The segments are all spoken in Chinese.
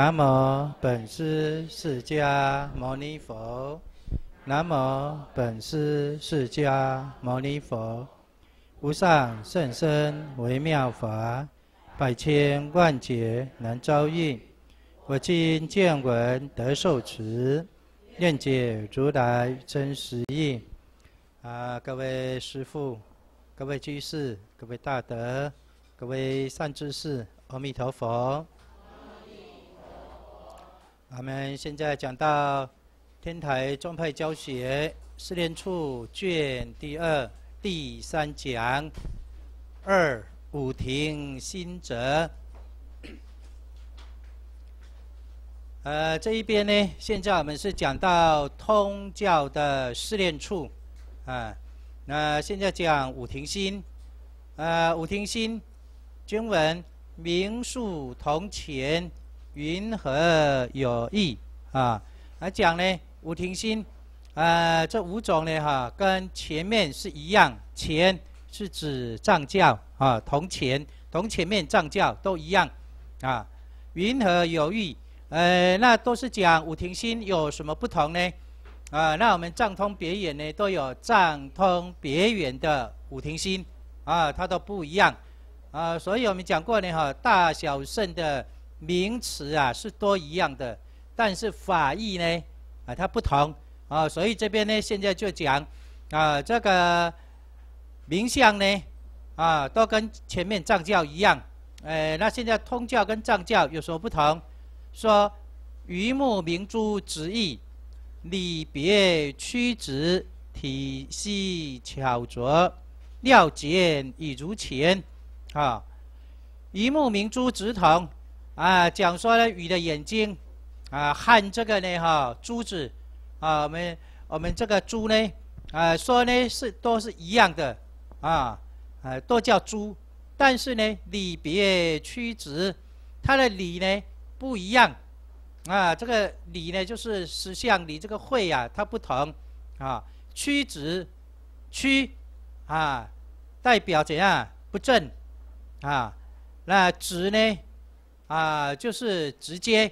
南无本师释迦牟尼佛，南无本师释迦牟尼佛，无上甚深微妙法，百千万劫难遭遇，我今见闻得受持，愿解如来真实义。啊，各位师父，各位居士，各位大德，各位善知识，阿弥陀佛。我们现在讲到天台宗派教学《试炼处卷》第二、第三讲，二五庭心则。呃，这一边呢，现在我们是讲到通教的试炼处，啊，那现在讲五庭心，呃，五庭心，经文明数同前。云何有意啊？来讲呢，五停心，呃，这五种呢，哈，跟前面是一样。前是指藏教啊，同前，同前面藏教都一样啊。云何有意？呃，那都是讲五停心有什么不同呢？啊，那我们藏通别圆呢，都有藏通别圆的五停心啊，它都不一样啊。所以我们讲过呢，哈，大小圣的。名词啊是多一样的，但是法义呢啊它不同啊，所以这边呢现在就讲啊这个名相呢啊都跟前面藏教一样，诶那现在通教跟藏教有什么不同？说鱼目明珠直意，离别曲直体系巧拙，料简以如前啊，鱼目明珠直同。啊，讲说呢，鱼的眼睛，啊，看这个呢，哈，珠子，啊，我们我们这个珠呢，啊，说呢是都是一样的，啊，啊，都叫珠，但是呢，里别曲直，它的里呢不一样，啊，这个里呢就是实像理这个会呀，它不同，啊，曲直，曲，啊，代表怎样不正，啊，那直呢？啊，就是直接，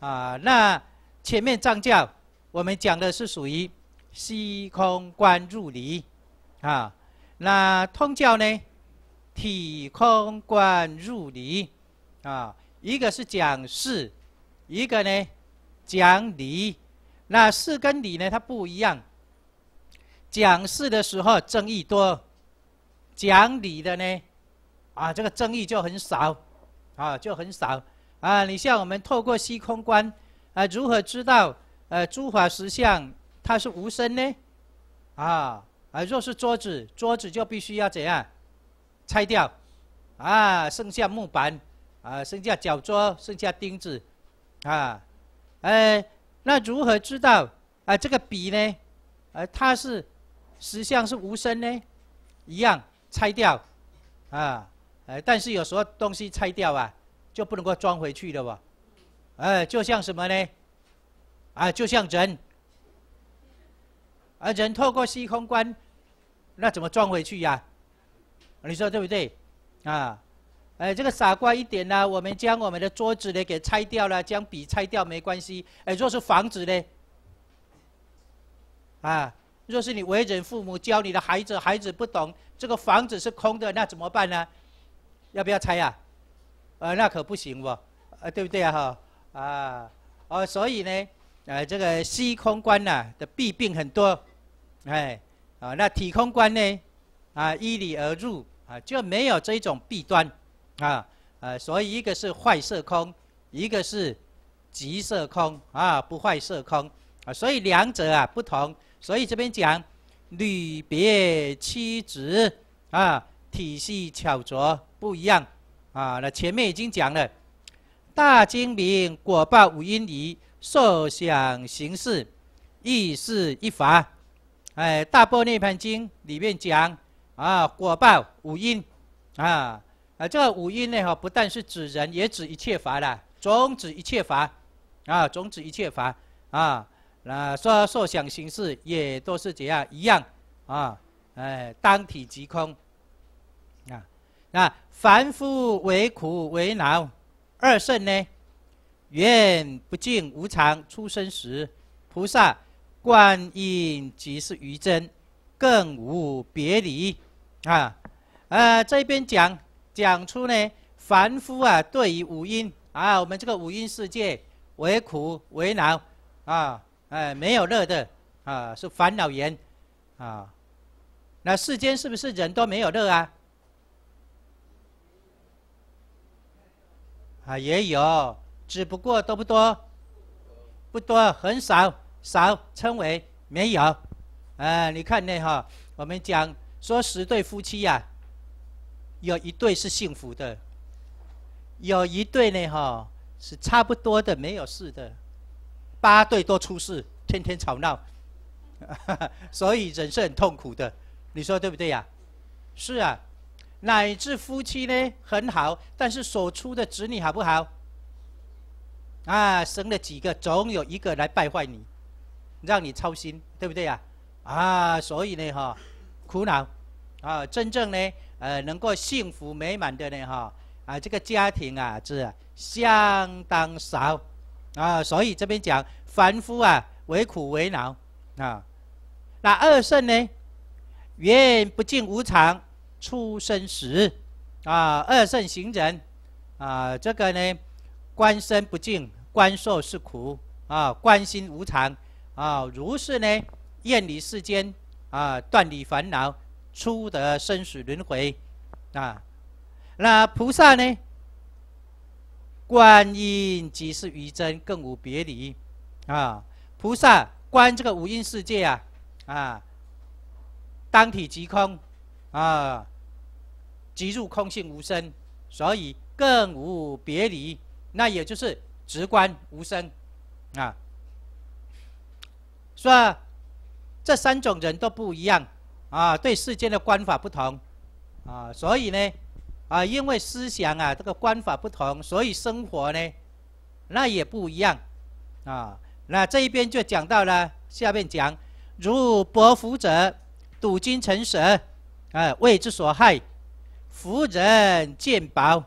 啊，那前面藏教我们讲的是属于息空观入离啊，那通教呢体空观入离啊，一个是讲事，一个呢讲理，那事跟理呢它不一样，讲事的时候争议多，讲理的呢，啊，这个争议就很少。啊，就很少啊！你像我们透过虚空观，啊，如何知道呃诸法实相它是无声呢？啊啊，若是桌子，桌子就必须要怎样，拆掉，啊，剩下木板，啊，剩下脚桌，剩下钉子，啊，呃，那如何知道啊这个笔呢？啊，它是实相是无声呢？一样拆掉，啊。哎，但是有时候东西拆掉啊，就不能够装回去了吧？哎，就像什么呢？啊，就像人，啊，人透过虚空观，那怎么装回去呀？你说对不对？啊，哎，这个傻瓜一点呢？我们将我们的桌子呢给拆掉了，将笔拆掉没关系。哎，若是房子呢？啊，若是你为人父母教你的孩子，孩子不懂这个房子是空的，那怎么办呢？要不要猜呀？呃，那可不行不，呃，对不对啊？哈，啊，哦，所以呢，呃，这个虚空观呐的弊病很多，哎，啊，那体空观呢，啊，依理而入啊，就没有这一种弊端，啊，呃，所以一个是坏色空，一个是极色空啊，不坏色空啊，所以两者啊不同，所以这边讲，女别妻子啊，体系巧拙。不一样，啊，那前面已经讲了，大经明果报五音，以受想行识，亦是一法，哎，《大波涅盘经》里面讲，啊，果报五音啊，啊，这五音呢，哈，不但是指人，也指一切法了，总指一切法，啊，总指一切法，啊，那说受想行识也都是这样一样，啊，哎，当体即空，啊，那。凡夫为苦为恼，二圣呢？愿不净无常出生时，菩萨观音即是余真，更无别离。啊，呃，这边讲讲出呢，凡夫啊，对于五音啊，我们这个五音世界为苦为恼啊，哎，没有乐的啊，是烦恼缘啊。那世间是不是人都没有乐啊？啊，也有，只不过多不多，不多，很少，少，称为没有。啊，你看呢？哈，我们讲说十对夫妻呀，有一对是幸福的，有一对呢，哈，是差不多的，没有事的，八对都出事，天天吵闹，所以人是很痛苦的。你说对不对呀？是啊。乃至夫妻呢很好，但是所出的子女好不好？啊，生了几个，总有一个来败坏你，让你操心，对不对呀？啊，所以呢哈，苦恼，啊，真正呢，呃，能够幸福美满的呢哈，啊，这个家庭啊是相当少，啊，所以这边讲凡夫啊，唯苦为恼，啊，那二圣呢，愿不尽无常。出生时，啊，二圣行人，啊，这个呢，观身不净，观受是苦，啊，观心无常，啊，如是呢，厌离世间，啊，断离烦恼，出得生死轮回，啊，那菩萨呢？观音即是余真，更无别离，啊，菩萨观这个五蕴世界啊，啊，当体即空，啊。即入空性无生，所以更无别离。那也就是直观无声啊。说这三种人都不一样啊，对世间的观法不同啊，所以呢啊，因为思想啊这个观法不同，所以生活呢那也不一样啊。那这一边就讲到了，下面讲如薄福者，赌金成蛇，啊，为之所害。福人见宝，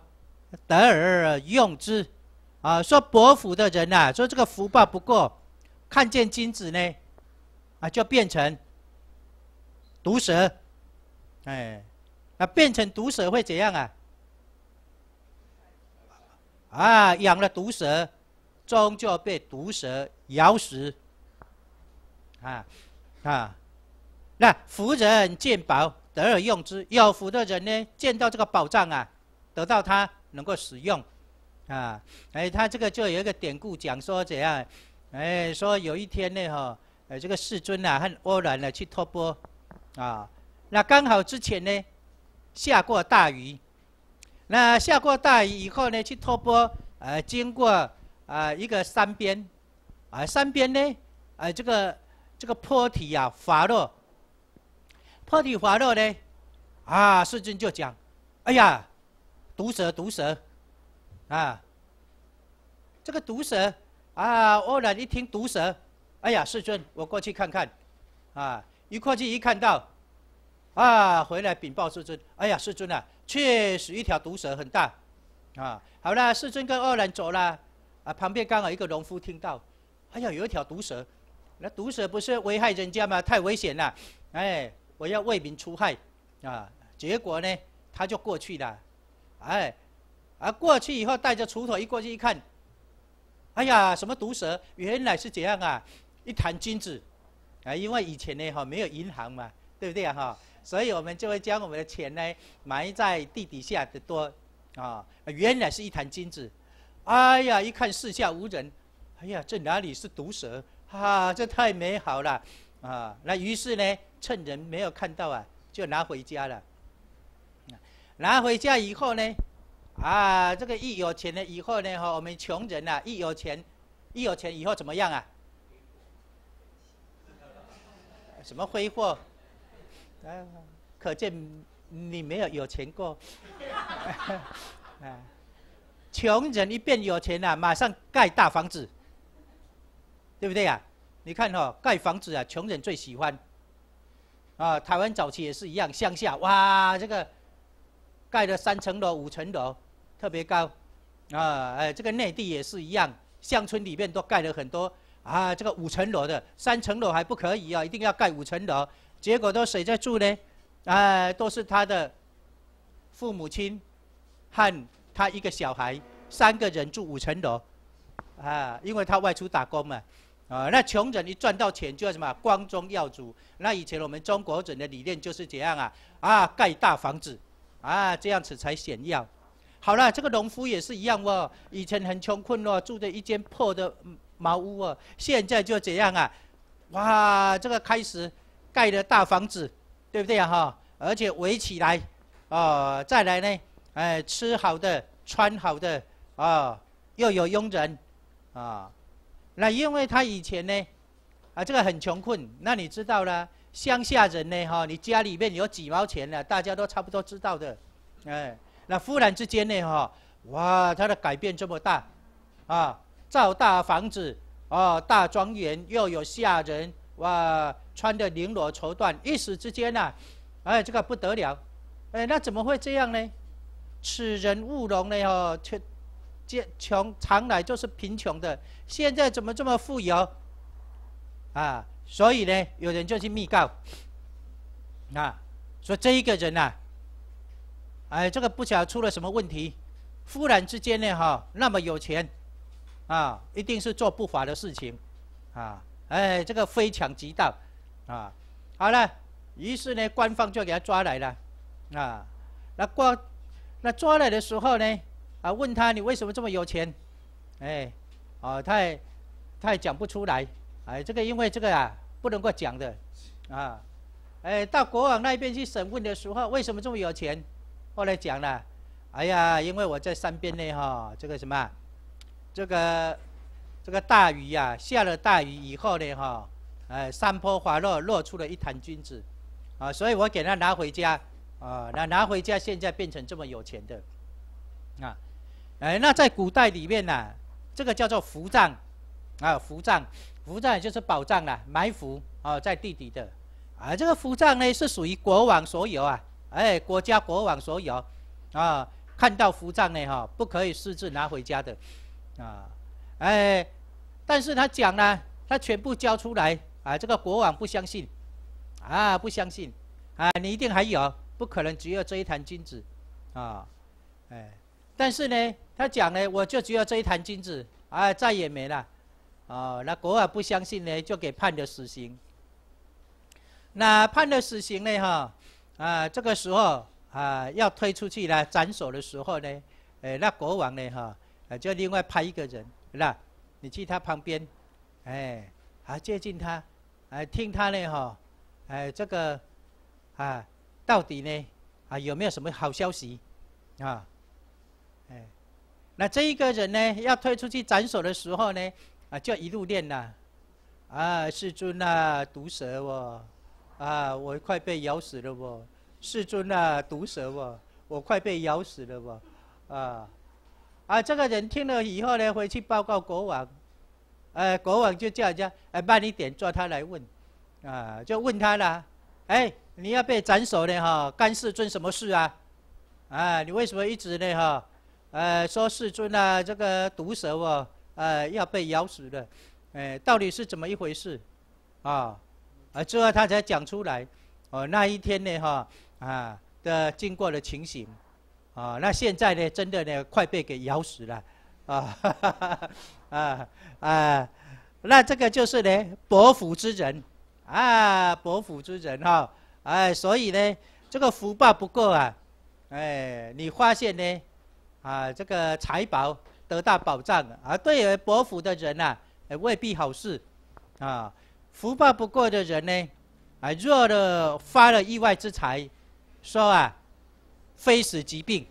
得而用之，啊！说伯府的人啊，说这个福报不够，看见金子呢，啊，就变成毒蛇，哎，那变成毒蛇会怎样啊？啊，养了毒蛇，终究被毒蛇咬死，啊，啊，那福人见宝。得而用之，有福的人呢，见到这个宝藏啊，得到它能够使用，啊，哎，他这个就有一个典故讲说怎样，哎，说有一天呢，哈，呃，这个世尊啊，和阿然呢去托钵，啊，那刚好之前呢，下过大雨，那下过大雨以后呢，去托钵，呃，经过啊一个山边，啊，山边呢，呃，这个这个坡体啊滑落。破体滑落呢，啊！世尊就讲，哎呀，毒蛇，毒蛇，啊，这个毒蛇，啊，二然一听毒蛇，哎呀，世尊，我过去看看，啊，一过去一看到，啊，回来禀报世尊，哎呀，世尊啊，确实一条毒蛇很大，啊，好了，世尊跟二然走了，啊，旁边刚好一个农夫听到，哎呀，有一条毒蛇，那毒蛇不是危害人家吗？太危险了，哎。我要为民除害，啊，结果呢，他就过去了，哎，而过去以后，带着锄头一过去一看，哎呀，什么毒蛇？原来是这样啊，一坛金子，啊，因为以前呢哈没有银行嘛，对不对哈？所以我们就会将我们的钱呢埋在地底下的多，啊，原来是一坛金子，哎呀，一看四下无人，哎呀，这哪里是毒蛇？哈，这太美好了，啊，那于是呢？趁人没有看到啊，就拿回家了。拿回家以后呢，啊，这个一有钱了以后呢，哈，我们穷人啊，一有钱，一有钱以后怎么样啊？什么挥霍？啊，可见你没有有钱过。啊，穷人一变有钱了，马上盖大房子，对不对呀？你看哈，盖房子啊，穷人最喜欢。啊，台湾早期也是一样，乡下哇，这个盖了三层楼、五层楼，特别高，啊，哎，这个内地也是一样，乡村里面都盖了很多啊，这个五层楼的、三层楼还不可以啊，一定要盖五层楼，结果都谁在住呢？啊，都是他的父母亲和他一个小孩，三个人住五层楼，啊，因为他外出打工嘛。啊，那穷人一赚到钱就要什么光宗耀祖？那以前我们中国人的理念就是这样啊，啊，盖大房子，啊，这样子才显耀。好了，这个农夫也是一样哦，以前很穷困哦，住着一间破的茅屋哦，现在就怎样啊？哇，这个开始盖的大房子，对不对啊？哈，而且围起来，啊，再来呢，哎，吃好的，穿好的，啊，又有佣人，啊。那因为他以前呢，啊，这个很穷困。那你知道呢？乡下人呢，哈，你家里面有几毛钱了，大家都差不多知道的，哎。那忽然之间呢，哈，哇，他的改变这么大，啊，造大房子，啊，大庄园，又有下人，哇，穿的绫罗绸缎，一时之间呐，哎，这个不得了，哎，那怎么会这样呢？此人务农呢，哈，却。这穷常来就是贫穷的，现在怎么这么富有？啊，所以呢，有人就去密告，啊，说这一个人啊，哎，这个不得出了什么问题，忽然之间呢，哈，那么有钱，啊，一定是做不法的事情，啊，哎，这个非抢即盗，啊，好了，于是呢，官方就给他抓来了，啊，那过那抓来的时候呢？啊，问他你为什么这么有钱？哎，哦，他也，他也讲不出来。哎，这个因为这个啊，不能够讲的，啊，哎，到国王那边去审问的时候，为什么这么有钱？后来讲了，哎呀，因为我在山边呢，哈，这个什么，这个，这个大雨呀，下了大雨以后呢，哈，哎，山坡滑落，落出了一坛金子，啊，所以我给他拿回家，啊，那拿回家，现在变成这么有钱的，啊。哎，那在古代里面呢，这个叫做伏杖啊，伏杖，伏杖就是宝藏了，埋伏啊，在地底的，啊，这个伏杖呢是属于国王所有啊，哎，国家国王所有，啊，看到伏杖呢哈，不可以私自拿回家的，啊，哎，但是他讲呢，他全部交出来，啊，这个国王不相信，啊，不相信，啊，你一定还有，不可能只有这一坛金子，啊，哎。但是呢，他讲呢，我就只有这一坛金子，啊，再也没了，哦，那国王不相信呢，就给判了死刑。那判了死刑呢，哈，啊，这个时候啊，要推出去来斩首的时候呢，哎，那国王呢，哈，就另外派一个人，那，你去他旁边，哎，啊，接近他，啊，听他呢，哈，哎，这个，啊，到底呢，啊，有没有什么好消息，啊？那这一个人呢，要推出去斩首的时候呢，啊，就一路念呐、啊，世尊啊，毒蛇哦，啊，我快被咬死了哦，世尊啊，毒蛇哦，我快被咬死了哦，啊，啊，这个人听了以后呢，回去报告国王，呃，国王就叫人家，哎，慢一点抓他来问，啊，就问他啦，哎，你要被斩首呢哈，干世尊什么事啊，啊，你为什么一直呢哈？呃，说世尊啊，这个毒蛇哦，呃，要被咬死了，哎，到底是怎么一回事？啊，啊，最后他才讲出来，哦，那一天呢，哈，啊的经过的情形，啊，那现在呢，真的呢，快被给咬死了，啊，啊啊，那这个就是呢，伯父之人，啊，伯父之人哈，哎，所以呢，这个福报不够啊，哎，你发现呢？啊，这个财宝得到保障，而对于伯父的人呐，未必好事，啊，福报不够的人呢，啊，若的发了意外之财，说啊，非死即病，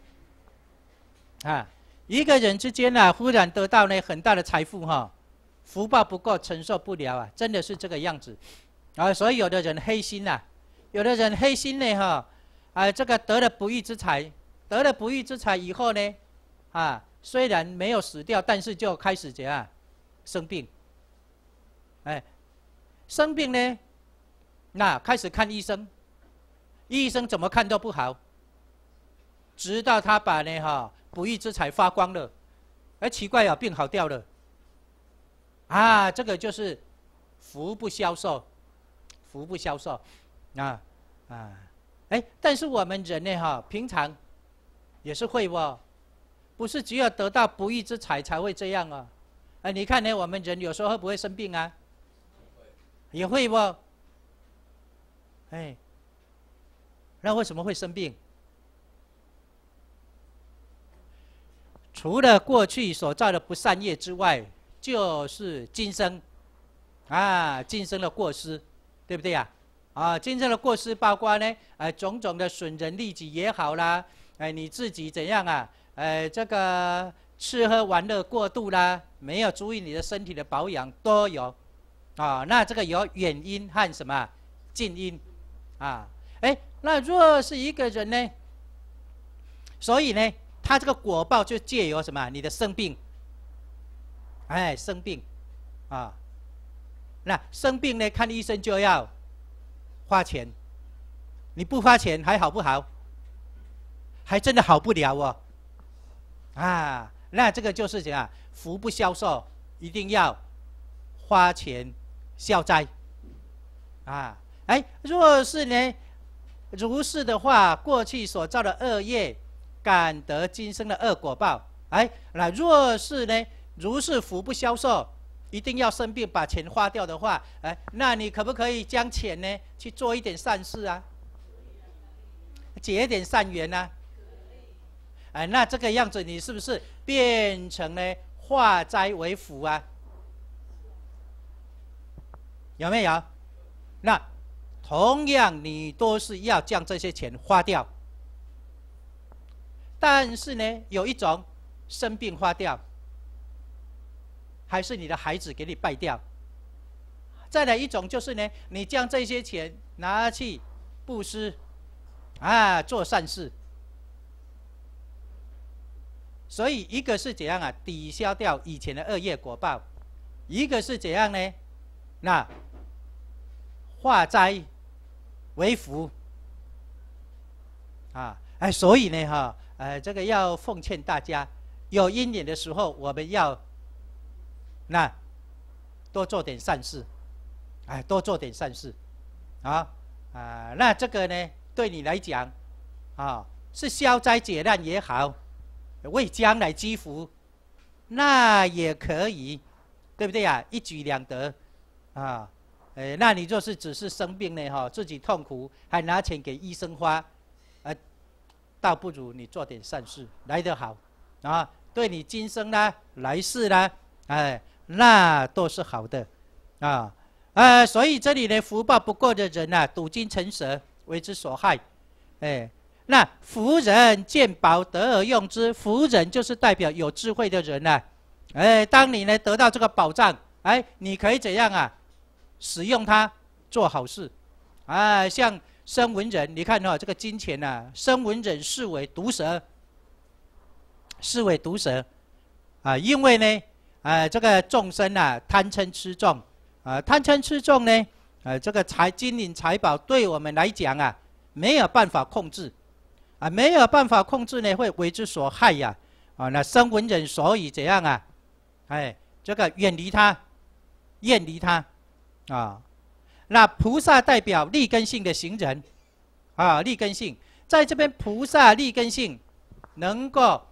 啊，一个人之间啊，忽然得到呢很大的财富哈，福报不够承受不了啊，真的是这个样子，啊，所以有的人黑心呐，有的人黑心呢哈，啊，这个得了不义之财，得了不义之财以后呢。啊，虽然没有死掉，但是就开始这样生病。哎，生病呢，那开始看医生，医生怎么看都不好。直到他把呢哈不义之财发光了，哎，奇怪呀，病好掉了。啊，这个就是福不消受，福不消受，啊啊，哎，但是我们人呢哈，平常也是会哦，不是只有得到不义之财才会这样啊！哎，你看呢？我们人有时候会不会生病啊？也会不？哎，那为什么会生病？除了过去所造的不善业之外，就是今生啊，今生的过失，对不对呀？啊，今生的过失包括呢，哎，种种的损人利己也好啦，哎，你自己怎样啊？哎，这个吃喝玩乐过度啦，没有注意你的身体的保养，都有。啊，那这个有远因和什么近因，啊，哎，那若是一个人呢，所以呢，他这个果报就借由什么，你的生病，哎，生病，啊，那生病呢，看医生就要花钱，你不花钱还好不好？还真的好不了哦。啊，那这个就是怎福不消受，一定要花钱消灾。啊，哎，若是呢如是的话，过去所造的恶业，感得今生的恶果报。哎，那若是呢如是福不消受，一定要生病把钱花掉的话，哎，那你可不可以将钱呢去做一点善事啊，结一点善缘呢？哎，那这个样子，你是不是变成呢化灾为福啊？有没有？那同样，你都是要将这些钱花掉，但是呢，有一种生病花掉，还是你的孩子给你败掉；再来一种就是呢，你将这些钱拿去布施，啊，做善事。所以，一个是怎样啊？抵消掉以前的恶业果报，一个是怎样呢？那化灾为福啊！哎，所以呢，哈，呃，这个要奉劝大家，有阴影的时候，我们要那多做点善事，哎，多做点善事，啊啊，那这个呢，对你来讲，啊，是消灾解难也好。为将来积福，那也可以，对不对呀？一举两得，啊，哎，那你若是只是生病呢，哈，自己痛苦，还拿钱给医生花，呃，倒不如你做点善事来得好，啊，对你今生呢，来世呢，哎，那都是好的，啊，呃，所以这里的福报不够的人呐，赌金成蛇，为之所害，哎。那福人见宝得而用之，福人就是代表有智慧的人呐。哎，当你呢得到这个宝藏，哎，你可以怎样啊？使用它做好事，啊，像生文人，你看哈，这个金钱呐，生文人视为毒蛇，视为毒蛇，啊，因为呢，啊，这个众生啊贪嗔痴重，啊，贪嗔痴重呢，啊，这个财金银财宝对我们来讲啊，没有办法控制。啊，没有办法控制呢，会为之所害呀！啊，那生闻人所以怎样啊？哎，这个远离他，远离他，啊，那菩萨代表立根性的行人，啊，立根性在这边，菩萨立根性能够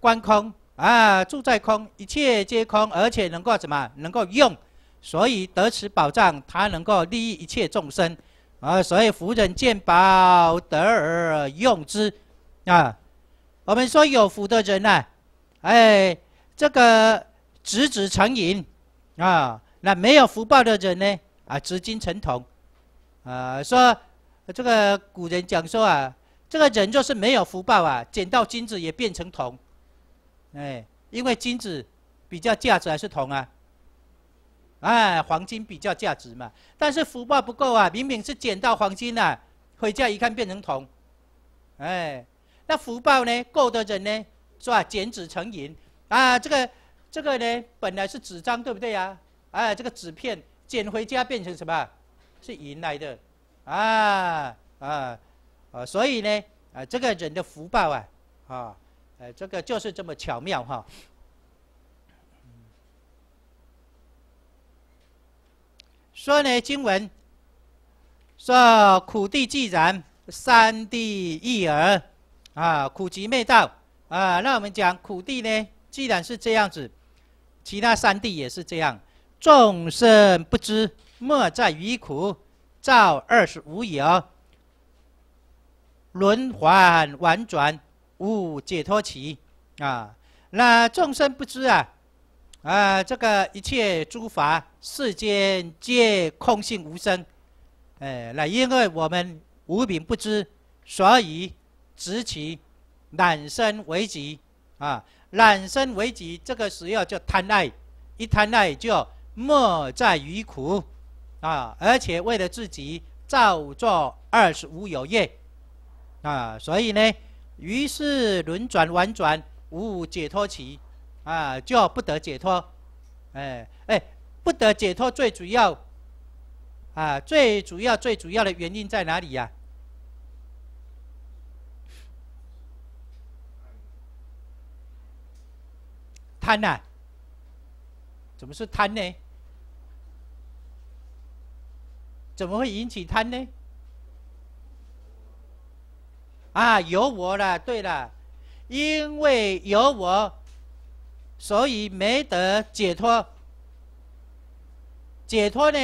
观空啊，住在空，一切皆空，而且能够怎么？能够用，所以得此保障，他能够利益一切众生。啊，所以福人见宝得而用之，啊，我们说有福的人呢，哎，这个执子成银，啊，那没有福报的人呢，啊，执金成铜，啊，说这个古人讲说啊，这个人就是没有福报啊，捡到金子也变成铜，哎，因为金子比较价值还是铜啊。哎，黄金比较价值嘛，但是福报不够啊！明明是捡到黄金呐，回家一看变成铜。哎，那福报呢？够的人呢，是吧？捡纸成银啊！这个这个呢，本来是纸张，对不对呀？啊，这个纸片捡回家变成什么？是银来的，啊啊啊！所以呢，啊这个人的福报啊，啊，哎，这个就是这么巧妙哈。说呢，经文说苦地既然三地异耳，啊苦集灭道啊，那我们讲苦地呢，既然是这样子，其他三地也是这样，众生不知莫在于苦，造二十五有，轮换婉转，无解脱起，啊那众生不知啊。啊，这个一切诸法世间皆空性无生，哎，那因为我们无明不知，所以执其染身为己，啊，染身为己这个时候就贪爱，一贪爱就莫在于苦，啊，而且为了自己造作二十五有业，啊，所以呢，于是轮转宛转无解脱期。啊，就不得解脱，哎哎，不得解脱最主要，啊，最主要最主要的原因在哪里呀？贪啊？怎么是贪呢？怎么会引起贪呢？啊，有我了，对了，因为有我。所以没得解脱，解脱呢？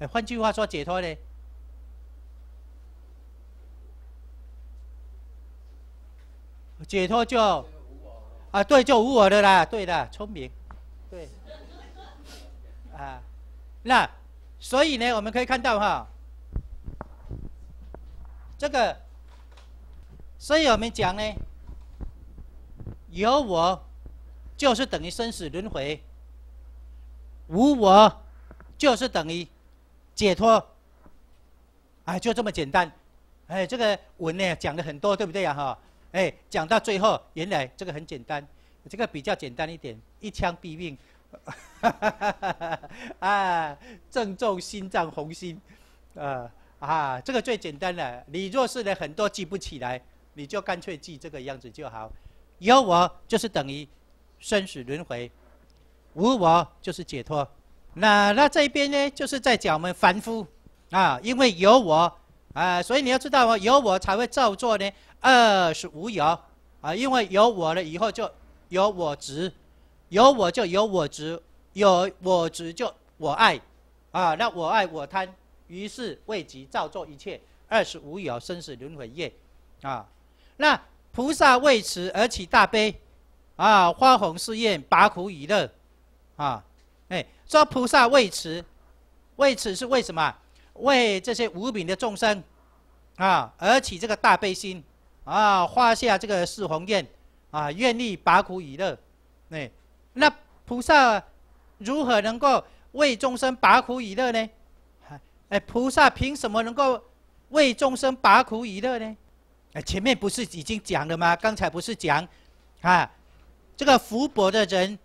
哎，换句话说，解脱呢？解脱就啊，对，就无我的啦，对的，聪明，对，啊，那所以呢，我们可以看到哈，这个，所以我们讲呢。有我，就是等于生死轮回；无我，就是等于解脱。哎，就这么简单。哎，这个文呢讲了很多，对不对呀？哈，哎，讲到最后，原来这个很简单，这个比较简单一点，一枪毙命。啊，正中心脏红心，呃，啊，这个最简单了。你若是呢很多记不起来，你就干脆记这个样子就好。有我就是等于生死轮回，无我就是解脱。那那这边呢，就是在讲我们凡夫啊，因为有我，啊，所以你要知道，哦，有我才会造作呢。二是无有啊，因为有我了以后，就有我执，有我就有我执，有我执就我爱啊，那我爱我贪，于是为己造作一切，二是无有生死轮回业啊，那。菩萨为此而起大悲，啊，花红誓愿，拔苦与乐，啊，哎，说菩萨为此，为此是为什么？为这些无名的众生，啊，而起这个大悲心，啊，花下这个誓红愿，啊，愿力拔苦与乐，哎，那菩萨如何能够为众生拔苦与乐呢？哎，菩萨凭什么能够为众生拔苦与乐呢？前面不是已经讲了吗？刚才不是讲，啊，这个福薄的人，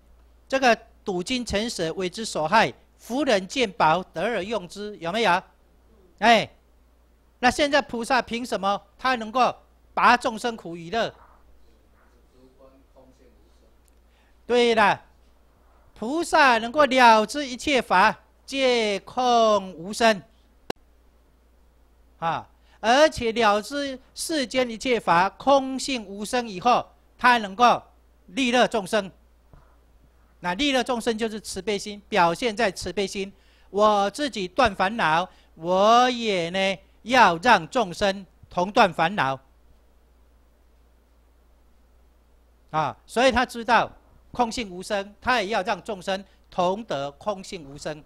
这个赌金成舍为之所害，福人见宝得而用之，有没有？哎，那现在菩萨凭什么他能够拔众生苦与乐？对了，菩萨能够了知一切法皆空无生，啊。而且了知世间一切法空性无生以后，他能够利乐众生。那利乐众生就是慈悲心，表现在慈悲心。我自己断烦恼，我也呢要让众生同断烦恼。啊，所以他知道空性无生，他也要让众生同得空性无生。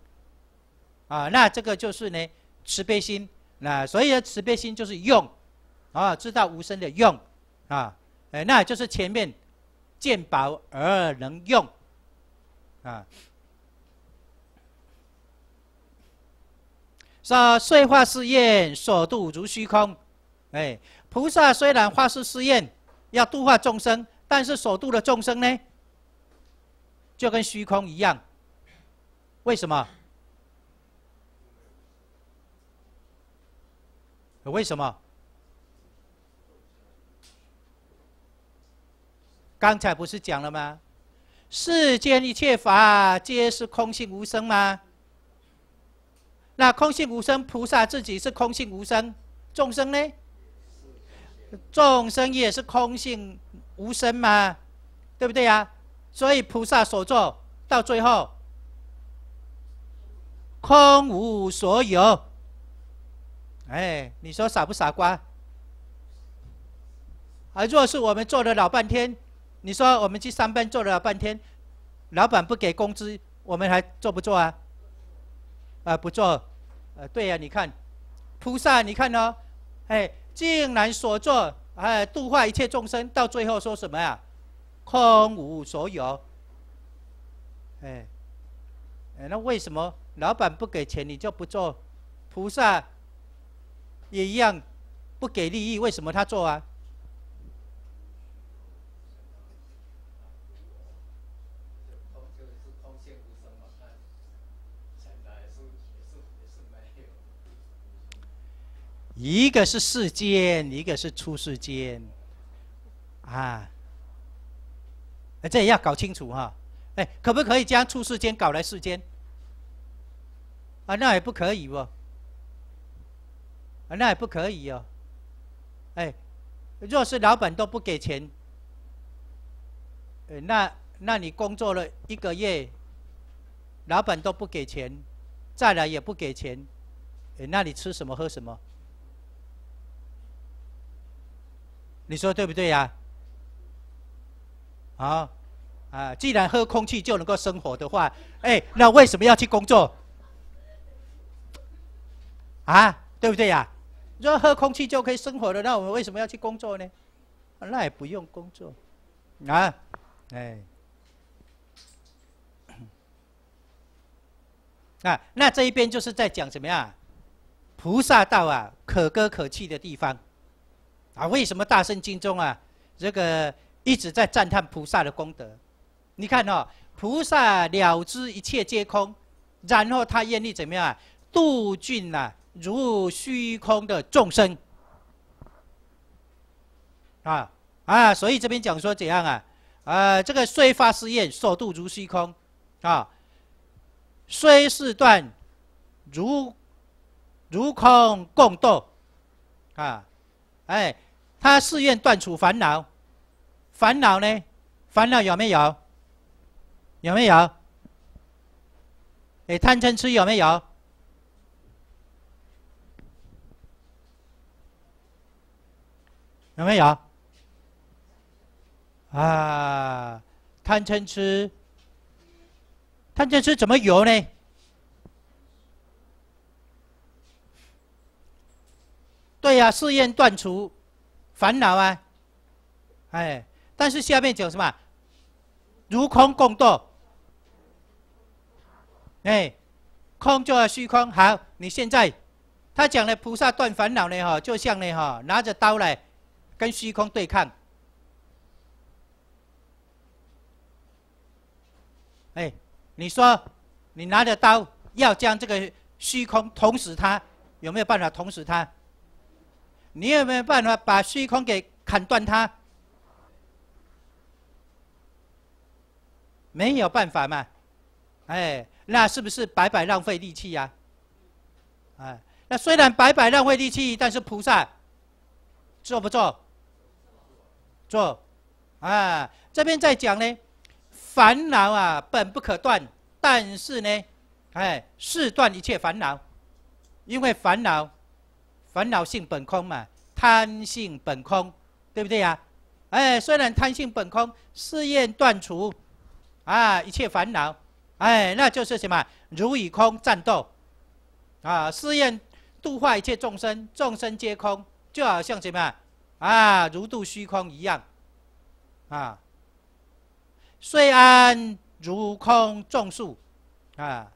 啊，那这个就是呢慈悲心。那所以呢，慈悲心就是用，啊，知道无声的用，啊，哎，那就是前面见宝而能用，啊，说碎化试验，所度如虚空，哎，菩萨虽然化是试验，要度化众生，但是所度的众生呢，就跟虚空一样，为什么？为什么？刚才不是讲了吗？世间一切法皆是空性无生吗？那空性无生，菩萨自己是空性无生，众生呢？众生也是空性无生吗？对不对呀？所以菩萨所做到最后，空无所有。哎，你说傻不傻瓜？啊，若是我们做了老半天，你说我们去上班做了老半天，老板不给工资，我们还做不做啊？啊，不做，呃，对呀，你看，菩萨你看哦，哎，竟然所做，哎，度化一切众生，到最后说什么呀？空无所有。哎，哎，那为什么老板不给钱，你就不做？菩萨。也一样，不给利益，为什么他做啊？一个是世间，一个是出世间，啊，这也要搞清楚哈。哎，可不可以将出世间搞来世间？啊，那也不可以不。啊，那也不可以哦。哎，若是老板都不给钱，那那你工作了一个月，老板都不给钱，再来也不给钱，哎，那你吃什么喝什么？你说对不对呀？啊，啊，既然喝空气就能够生活的话，哎，那为什么要去工作？啊，对不对呀？若喝空气就可以生活了，那我们为什么要去工作呢？那也不用工作，啊，哎，啊，那这一边就是在讲什么呀？菩萨道啊，可歌可泣的地方，啊，为什么大圣经中啊，这个一直在赞叹菩萨的功德？你看哦，菩萨了知一切皆空，然后他愿意怎么样？度尽了如虚空的众生，啊啊！所以这边讲说怎样啊？呃，这个虽发誓愿所度如虚空，啊，虽是断如如空共度，啊，哎，他誓愿断除烦恼，烦恼呢？烦恼有没有？有没有？哎，贪嗔痴有没有？有没有？啊，贪嗔痴，贪嗔痴怎么有呢？对呀，试验断除烦恼啊！哎，但是下面讲什么？如空共道，哎，空就要虚空。好，你现在，他讲的菩萨断烦恼呢，哈，就像呢，哈，拿着刀来。跟虚空对抗，哎，你说你拿着刀要将这个虚空捅死他，有没有办法捅死他？你有没有办法把虚空给砍断它？没有办法嘛，哎，那是不是白白浪费力气呀？哎，那虽然白白浪费力气，但是菩萨做不做？做，啊，这边在讲呢，烦恼啊本不可断，但是呢，哎，事断一切烦恼，因为烦恼，烦恼性本空嘛，贪性本空，对不对呀？哎，虽然贪性本空，试验断除，啊，一切烦恼，哎，那就是什么如与空战斗，啊，试验度化一切众生，众生皆空，就好像什么？啊，如度虚空一样，啊，虽安如空种树，啊，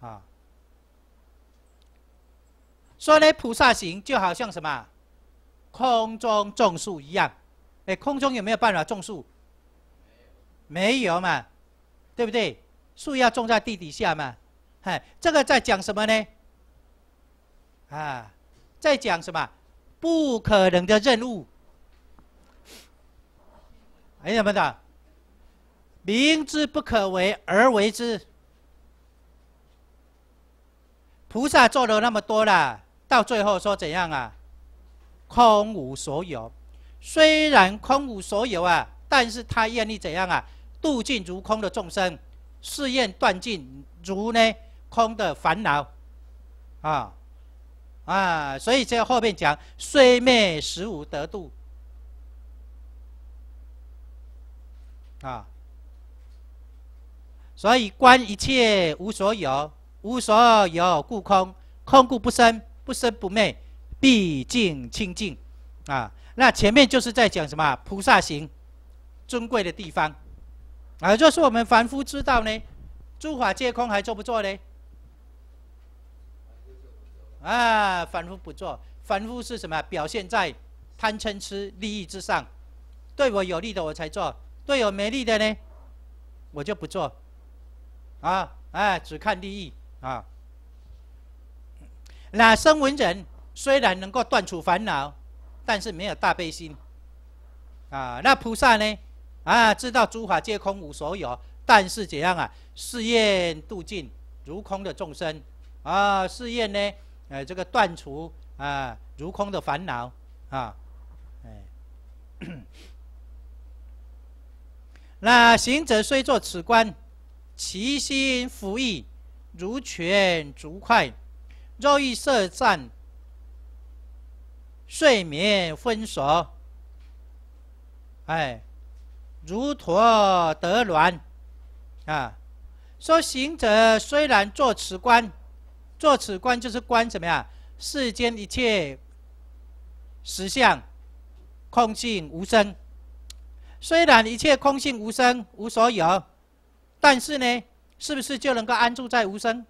啊，说呢，菩萨行就好像什么空中种树一样。哎，空中有没有办法种树？没有嘛，对不对？树要种在地底下嘛。嗨，这个在讲什么呢？啊，在讲什么？不可能的任务，哎，怎么的？明知不可为而为之。菩萨做了那么多啦，到最后说怎样啊？空无所有。虽然空无所有啊，但是他愿意怎样啊？度尽如空的众生，试验断尽如呢空的烦恼，啊。啊，所以这后面讲虽灭十五得度，啊，所以观一切无所有，无所有故空，空故不生，不生不灭，毕竟清净，啊，那前面就是在讲什么菩萨行，尊贵的地方，啊，若是我们凡夫知道呢，诸法皆空还做不做呢？啊，凡夫不做，凡夫是什么？表现在贪嗔痴、利益之上，对我有利的我才做，对我没利的呢，我就不做。啊，哎，只看利益啊。那声闻人虽然能够断除烦恼，但是没有大悲心。啊，那菩萨呢？啊，知道诸法皆空无所有，但是怎样啊？誓愿度尽如空的众生。啊，誓愿呢？呃，这个断除啊，如空的烦恼啊，哎，那行者虽作此观，其心浮意如泉逐快，若欲色战，睡眠昏熟，哎，如陀得卵啊。说行者虽然作此观，做此观就是观怎么样？世间一切实相空性无生。虽然一切空性无生无所有，但是呢，是不是就能够安住在无生？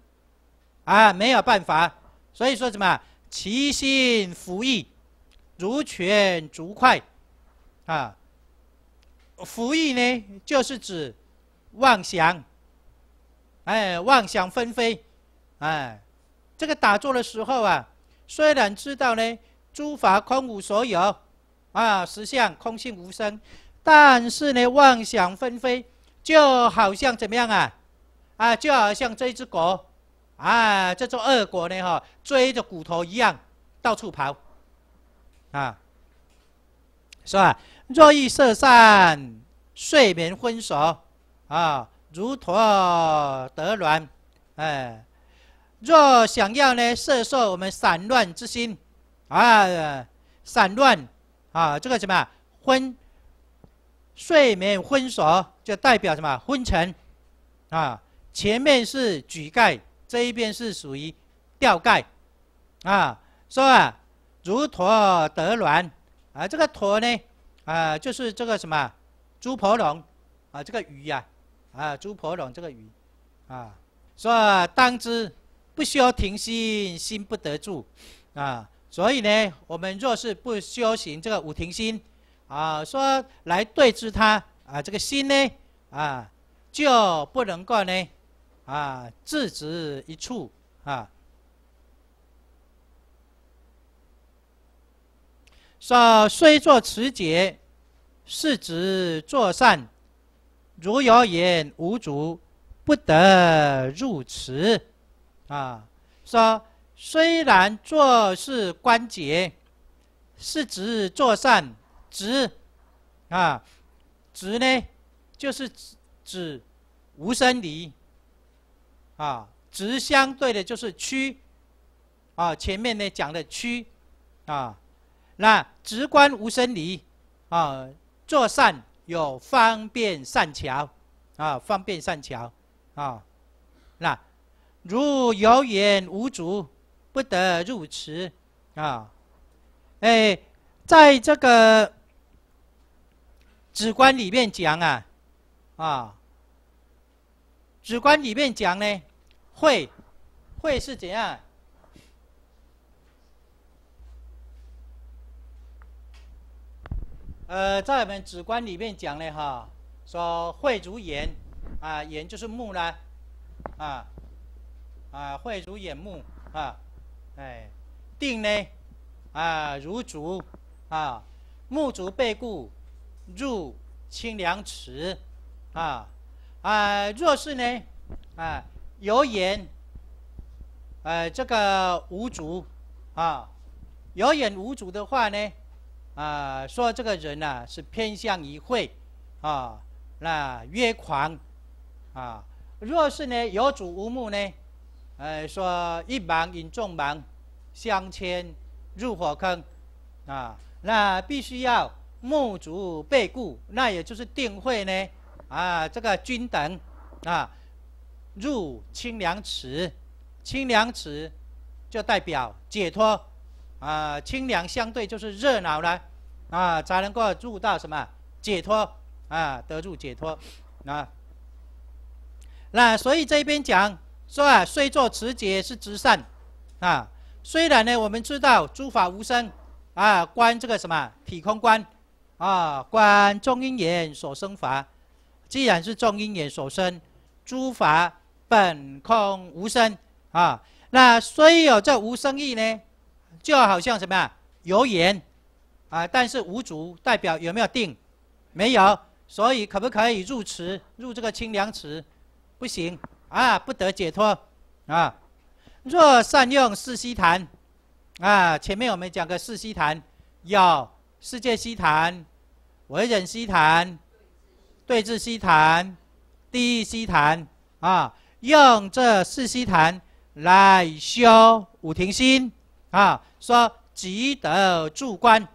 啊，没有办法。所以说，什么？其心浮逸，如泉逐快，啊，浮逸呢，就是指妄想，哎，妄想纷飞，哎。这个打坐的时候啊，虽然知道呢，诸法空无所有，啊，实相空性无生，但是呢，妄想纷飞，就好像怎么样啊？啊，就好像这只狗，啊，这只恶果呢，哈，追着骨头一样到处跑，啊，是吧？若欲色散，睡眠昏熟，啊，如陀得卵，哎。若想要呢，摄受我们散乱之心，啊，散乱，啊，这个什么昏，睡眠昏浊就代表什么昏沉，啊，前面是举盖，这一边是属于吊盖，啊，说啊，如驼得卵，啊，这个驼呢，啊，就是这个什么猪婆龙，啊，这个鱼呀，啊，猪婆龙这个鱼，啊，说当知。不需要停心，心不得住，啊，所以呢，我们若是不修行这个五停心，啊，说来对治它，啊，这个心呢，啊，就不能够呢，啊，自止一处，啊，说虽作持节，是止作善，如有言无足，不得入持。啊，说虽然做事关节是指做善，直，啊，直呢，就是指无生离。啊，直相对的就是曲，啊，前面呢讲的曲，啊，那直观无生离，啊，做善有方便善巧，啊，方便善巧，啊。如有眼无足，不得入池，啊，哎，在这个《指观里面讲啊，啊，《指观里面讲呢，会会是怎样？呃，在我们《指观里面讲呢，哈，说慧如言，啊，言就是木呢，啊。啊，慧如眼目啊，哎，定呢，啊如足啊，目足被固，入清凉池，啊啊若是呢，啊有眼，呃这个无足啊，有眼无足的话呢，啊说这个人呢是偏向于慧啊那曰狂，啊若是呢有主无目呢？呃，说一盲引众盲，相牵入火坑，啊，那必须要木足被固，那也就是定会呢，啊，这个均等，啊，入清凉池，清凉池就代表解脱，啊，清凉相对就是热闹了，啊，才能够入到什么解脱，啊，得入解脱，啊，那所以这边讲。说啊，虽作持节是积善，啊，虽然呢，我们知道诸法无生，啊，观这个什么体空观，啊，观众因缘所生法，既然是众因缘所生，诸法本空无生，啊，那虽有这无生意呢，就好像什么有眼，啊，但是无主代表有没有定，没有，所以可不可以入池入这个清凉池，不行。啊，不得解脱，啊！若善用四息檀，啊，前面我们讲个四息檀，有世界悉檀、为人悉檀、对治息檀、地狱息檀啊，用这四息檀来修五庭心，啊，说即得住观，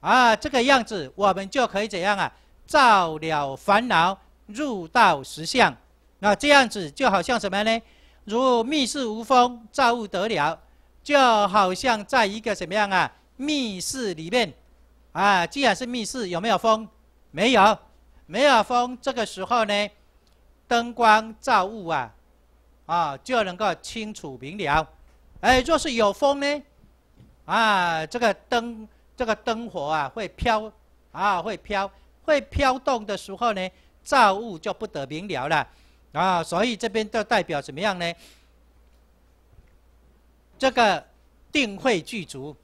啊，这个样子我们就可以怎样啊？照了烦恼入道实相。那这样子就好像什么呢？如密室无风，造物得了，就好像在一个什么样啊密室里面，啊，既然是密室，有没有风？没有，没有风。这个时候呢，灯光照物啊，啊，就能够清楚明了。哎，若是有风呢，啊，这个灯，这个灯火啊，会飘，啊，会飘，会飘动的时候呢，照物就不得明了了。啊，所以这边就代表怎么样呢？这个定慧具足，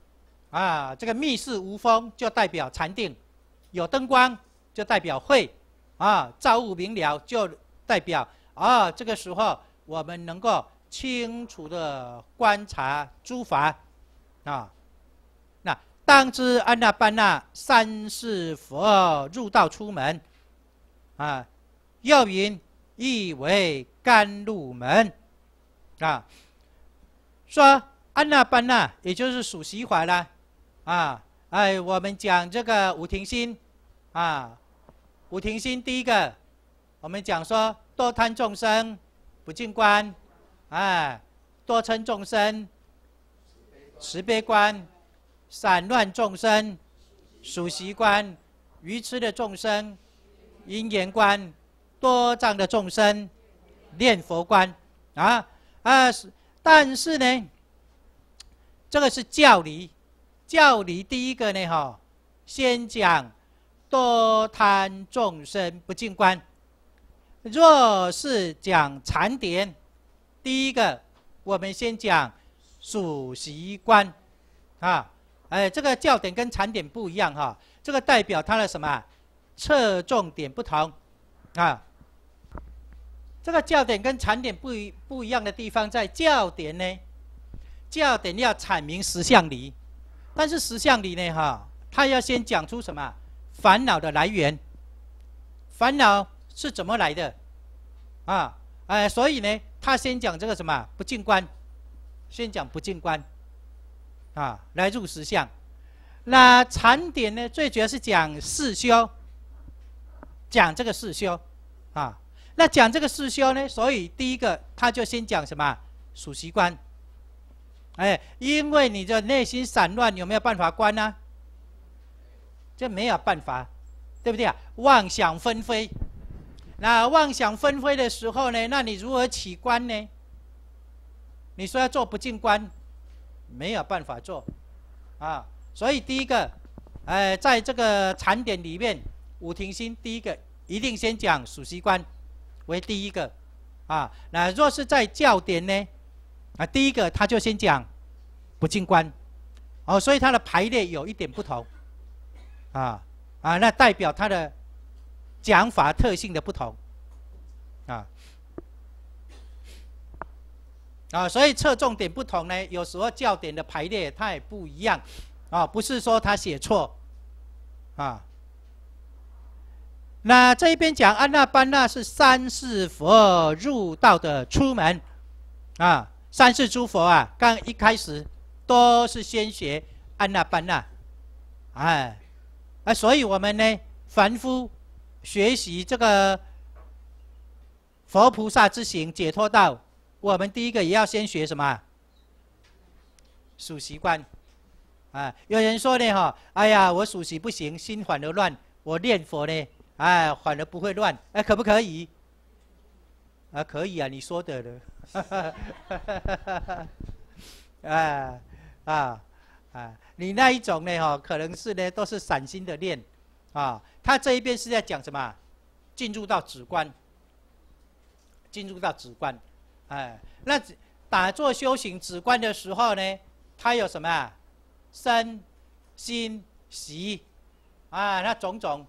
啊，这个密室无风就代表禅定，有灯光就代表慧，啊，照物明了就代表啊，这个时候我们能够清楚的观察诸法，啊，那当知阿那般那三世佛入道出门，啊，又云。意为甘露门，啊，说阿那班那，也就是属习怀了，啊，哎，我们讲这个五停心，啊，五停心第一个，我们讲说多贪众生不净观，啊，多嗔众生慈悲观，散乱众生属习观，愚痴的众生因缘观。多障的众生，念佛观，啊啊是，但是呢，这个是教理，教理第一个呢哈，先讲多贪众生不净观。若是讲禅典，第一个我们先讲属习观，啊哎，这个教点跟禅点不一样哈，这个代表它的什么，侧重点不同，啊。这个教典跟禅点不一不一样的地方在教典呢，教典要阐明实相理，但是实相理呢哈，他要先讲出什么烦恼的来源，烦恼是怎么来的，啊哎，所以呢，他先讲这个什么不净观，先讲不净观，啊来入实相，那禅典呢，最主要是讲四修，讲这个四修，啊。那讲这个四修呢？所以第一个，他就先讲什么属习观。哎，因为你的内心散乱，有没有办法观呢？这没有办法，对不对啊？妄想纷飞。那妄想纷飞的时候呢？那你如何起观呢？你说要做不净观，没有办法做，啊。所以第一个，哎，在这个禅典里面，五停心第一个一定先讲属习观。为第一个，啊，那若是在教点呢，啊，第一个他就先讲，不进关，哦，所以他的排列有一点不同，啊，啊，那代表他的讲法特性的不同，啊，啊，所以侧重点不同呢，有时候教点的排列它也不一样，啊，不是说他写错，啊。那这一边讲安那班那，是三世佛入道的初门，啊，三世诸佛啊，刚一开始都是先学安那班那，哎，啊，所以我们呢，凡夫学习这个佛菩萨之行、解脱道，我们第一个也要先学什么？数习惯，啊，有人说呢，哈，哎呀，我数习不行，心烦而乱，我念佛呢？哎，反而不会乱，哎，可不可以？啊，可以啊，你说的了，哈哈哈哈哈，啊，啊，啊，你那一种呢？哈，可能是呢，都是散心的念，啊，他这一边是在讲什么？进入到止观，进入到止观，哎，那打坐修行止观的时候呢，他有什么啊？身、心、习，啊，那种种。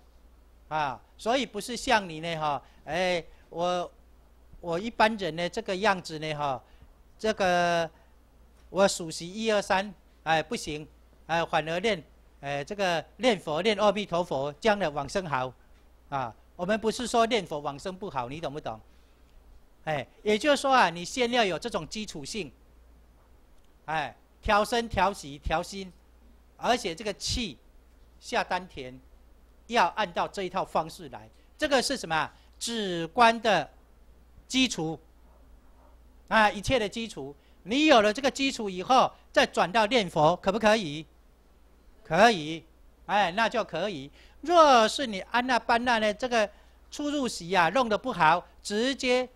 啊，所以不是像你呢，哈，哎，我，我一般人呢这个样子呢，哈，这个我数十一二三，哎，不行，哎，反而练，哎，这个念佛念阿弥陀佛，这样的往生好，啊，我们不是说念佛往生不好，你懂不懂？哎，也就是说啊，你先要有这种基础性，哎，调身、调息、调心，而且这个气下丹田。要按照这一套方式来，这个是什么？止观的基础啊，一切的基础。你有了这个基础以后，再转到念佛，可不可以？可以，哎，那就可以。若是你安那班那呢？这个出入席啊，弄得不好，直接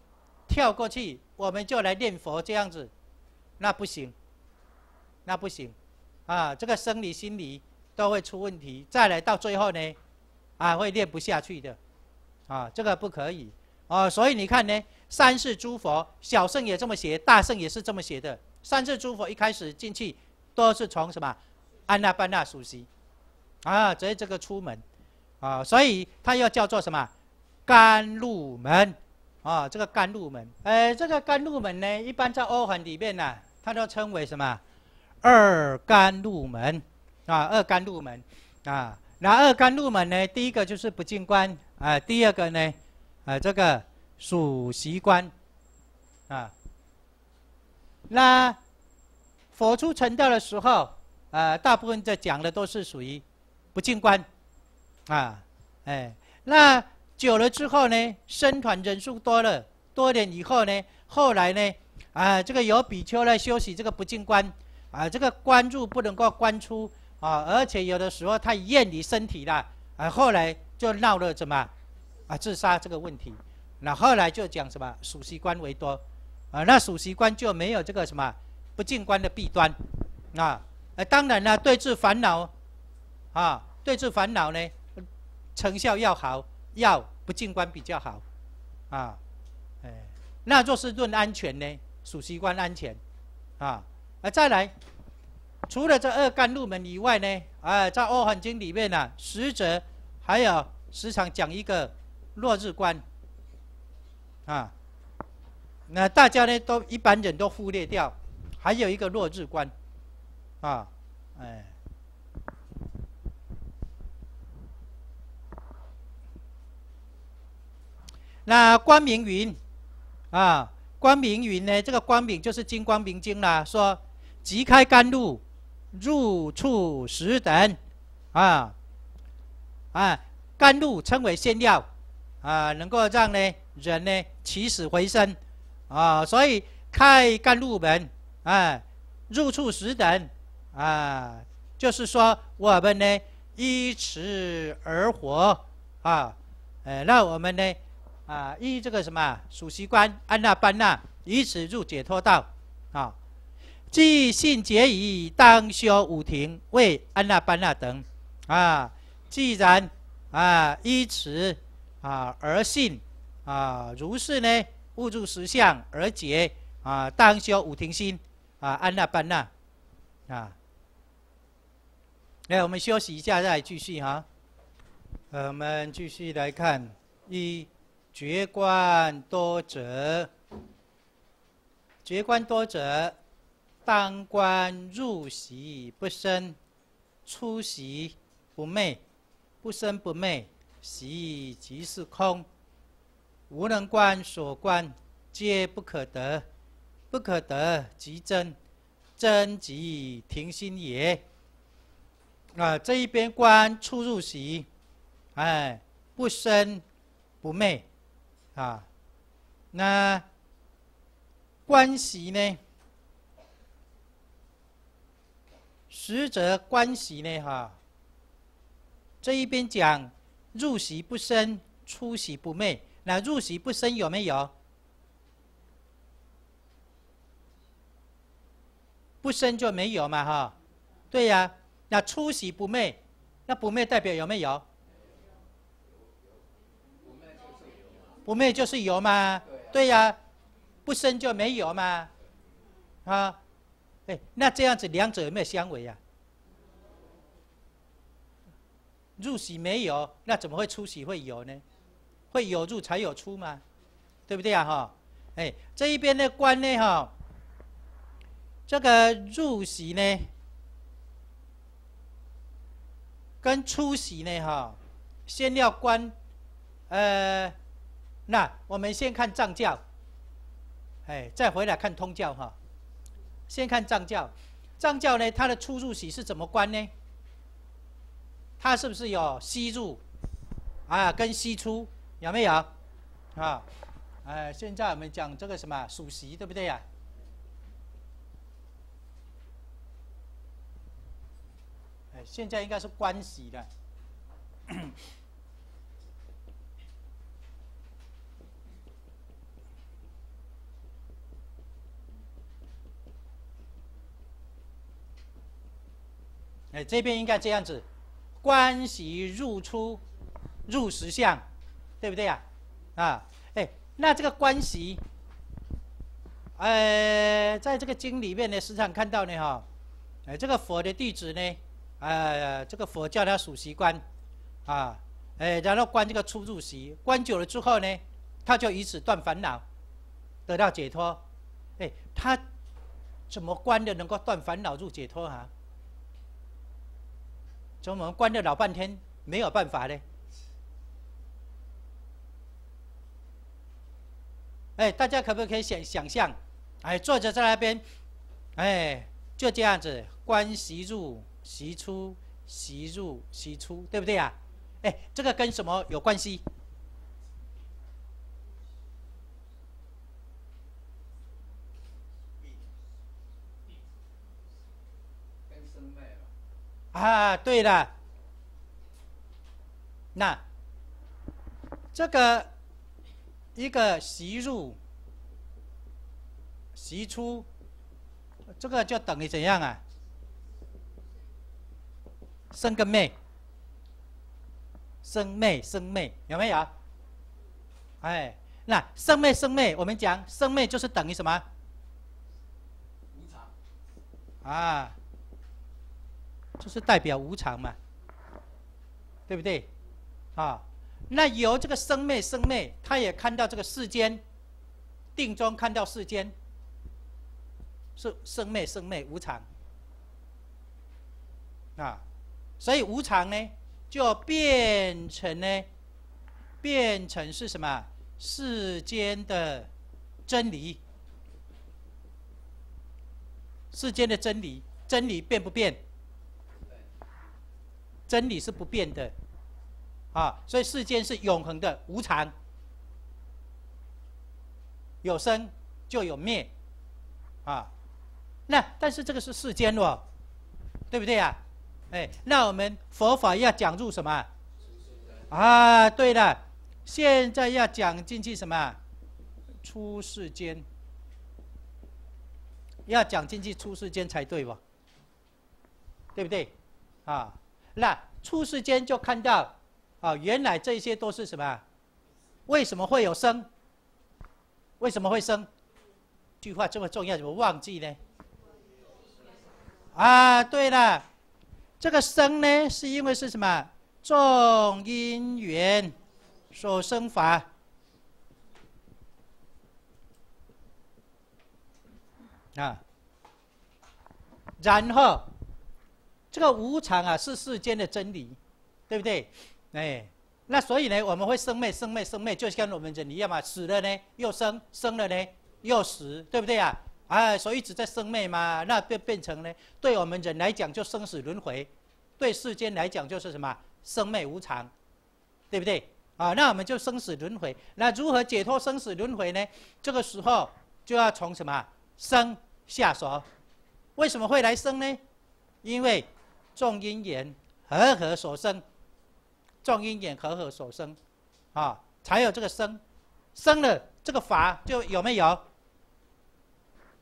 跳过去，我们就来念佛这样子，那不行，那不行，啊，这个生理心理都会出问题。再来到最后呢？啊，会念不下去的，啊，这个不可以啊，所以你看呢，三世诸佛，小圣也这么写，大圣也是这么写的。三世诸佛一开始进去，都是从什么？安那班那熟悉，啊，所以这个出门，啊，所以它又叫做什么？甘露门，啊，这个甘露门，呃，这个甘露门呢，一般在欧文里面呢，它都称为什么？二甘露门，啊，二甘露门，啊。那二干入门呢？第一个就是不进关啊，第二个呢，啊这个属习观，啊。那佛出尘道的时候，啊大部分在讲的都是属于不进关啊，哎，那久了之后呢，生团人数多了多点以后呢，后来呢，啊这个有比丘来休息，这个不进关啊，这个关入不能够关出。啊，而且有的时候他厌离身体了，啊，后来就闹了什么，啊，自杀这个问题，那后来就讲什么属习官为多，啊，那属习官就没有这个什么不进观的弊端，啊，啊当然了，对治烦恼，啊，对治烦恼呢，成效要好，要不进观比较好，啊，哎，那若是论安全呢，属习官安全，啊，啊，再来。除了这二干入门以外呢，哎，在二汉经里面呢，实则还有时常讲一个落日观啊，那大家呢都一般人都忽略掉，还有一个落日观啊，哎，那光明云啊，光明云呢，这个光明就是《金光明经》啦，说即开甘露。入处食等，啊，啊，甘露称为仙药，啊，能够让呢人呢起死回生，啊，所以开甘露门，啊，入处食等，啊，就是说我们呢依此而活，啊，呃，那我们呢，啊，依这个什么，属习观安那般那，以此入解脱道，啊。即信结义，当修五停，为安那班那等，啊！既然啊依此啊而信啊如是呢，悟入实相而解啊，当修五停心啊，安那班那啊。来，我们休息一下，再继续哈。呃，我们继续来看一绝观多者，绝观多者。当观入习不生，出习不昧，不生不昧，习即是空。无能观所观，皆不可得，不可得即真，真即停心也。啊，这一边观出入习，哎，不生不昧，啊，那观习呢？实则关系呢，哈。这一边讲入席不生，出席不昧。那入席不生有没有？不生就没有嘛，哈。对呀。那出席不昧，那不昧代表有没有？不昧就是有嘛，对呀。不生就没有嘛，啊。哎，那这样子两者有没有相违呀？入洗没有，那怎么会出洗会有呢？会有入才有出嘛，对不对呀？哈，哎，这一边的观呢，哈，这个入洗呢，跟出洗呢，哈，先要观，呃，那我们先看藏教，哎，再回来看通教，哈。先看藏教，藏教呢，它的出入喜是怎么关呢？它是不是有吸入，啊，跟吸出，有没有？啊，哎，现在我们讲这个什么属习，对不对呀？哎，现在应该是关系的。哎，这边应该这样子，观习入出，入实相，对不对呀？啊，哎，那这个观习呃，在这个经里面呢，时常看到呢，哈，哎，这个佛的弟子呢，呃，这个佛叫他属习观，啊，哎，然后观这个出入习，观久了之后呢，他就以此断烦恼，得到解脱。哎，他怎么观的能够断烦恼入解脱啊？怎么关了老半天，没有办法呢？哎，大家可不可以想想象？哎，坐着在那边，哎，就这样子，观习入，习出，习入，习出，对不对啊？哎，这个跟什么有关系？啊，对了，那这个一个习入习出，这个就等于怎样啊？生个妹，生妹生妹，有没有？哎，那生妹生妹，我们讲生妹就是等于什么？啊。就是代表无常嘛，对不对？啊，那由这个生灭生灭，他也看到这个世间，定中看到世间是生灭生灭无常啊，所以无常呢，就变成呢，变成是什么？世间的真理，世间的真理，真理变不变？真理是不变的，啊，所以世间是永恒的无常，有生就有灭，啊，那但是这个是世间哦，对不对啊？哎，那我们佛法要讲入什么？啊，对了，现在要讲进去什么？出世间，要讲进去出世间才对吧？对不对？啊？那出世间就看到，啊，原来这些都是什么？为什么会有生？为什么会生？句话这么重要，怎么忘记呢？啊，对了，这个生呢，是因为是什么？众因缘所生法啊，然后。这个无常啊，是世间的真理，对不对？哎，那所以呢，我们会生灭、生灭、生灭，就像我们人一样嘛。死了呢又生，生了呢又死，对不对啊？啊，所以一直在生灭嘛。那变变成呢，对我们人来讲就生死轮回，对世间来讲就是什么生灭无常，对不对？啊，那我们就生死轮回。那如何解脱生死轮回呢？这个时候就要从什么生下手？为什么会来生呢？因为众因缘和合所生，众因缘和合所生，啊，才有这个生，生了这个法就有没有？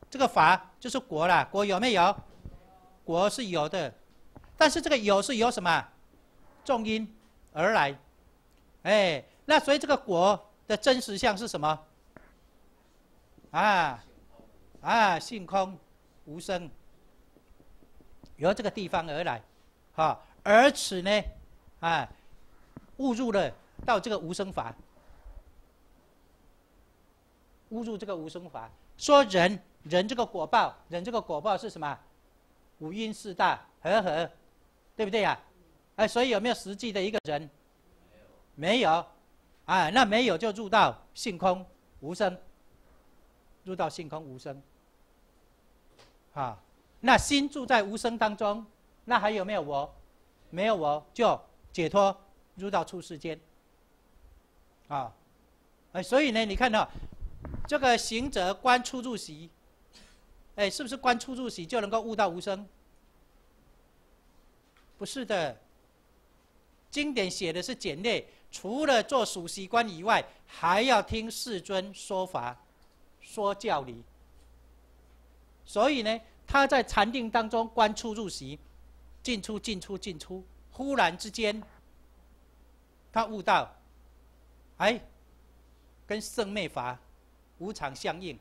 这个法就是果了，果有没有？果是有的，但是这个有是由什么众因而来？哎，那所以这个果的真实相是什么？啊，啊，性空，无生。由这个地方而来，哈，而此呢，啊，误入了到这个无声法，误入这个无声法，说人人这个果报，人这个果报是什么？五阴四大和合，对不对呀？哎，所以有没有实际的一个人？没有，啊，那没有就入到性空无声，入到性空无声，哈。那心住在无声当中，那还有没有我？没有我就解脱，入到出世间。啊，哎，所以呢，你看到这个行者观出入席，哎，是不是观出入席就能够悟到无声？不是的。经典写的是简略，除了做属息观以外，还要听世尊说法，说教理。所以呢。他在禅定当中观出入息，进出进出进出，忽然之间，他悟到，哎，跟圣灭法、无常相应，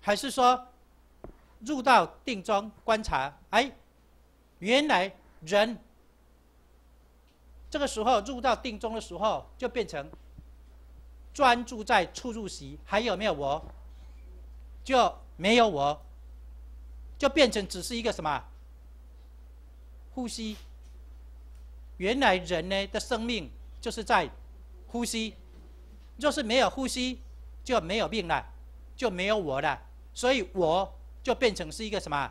还是说入到定中观察？哎，原来人这个时候入到定中的时候，就变成专注在出入息，还有没有我？就没有我。就变成只是一个什么？呼吸。原来人呢的生命就是在呼吸，若是没有呼吸就没有病了，就没有我了。所以我就变成是一个什么？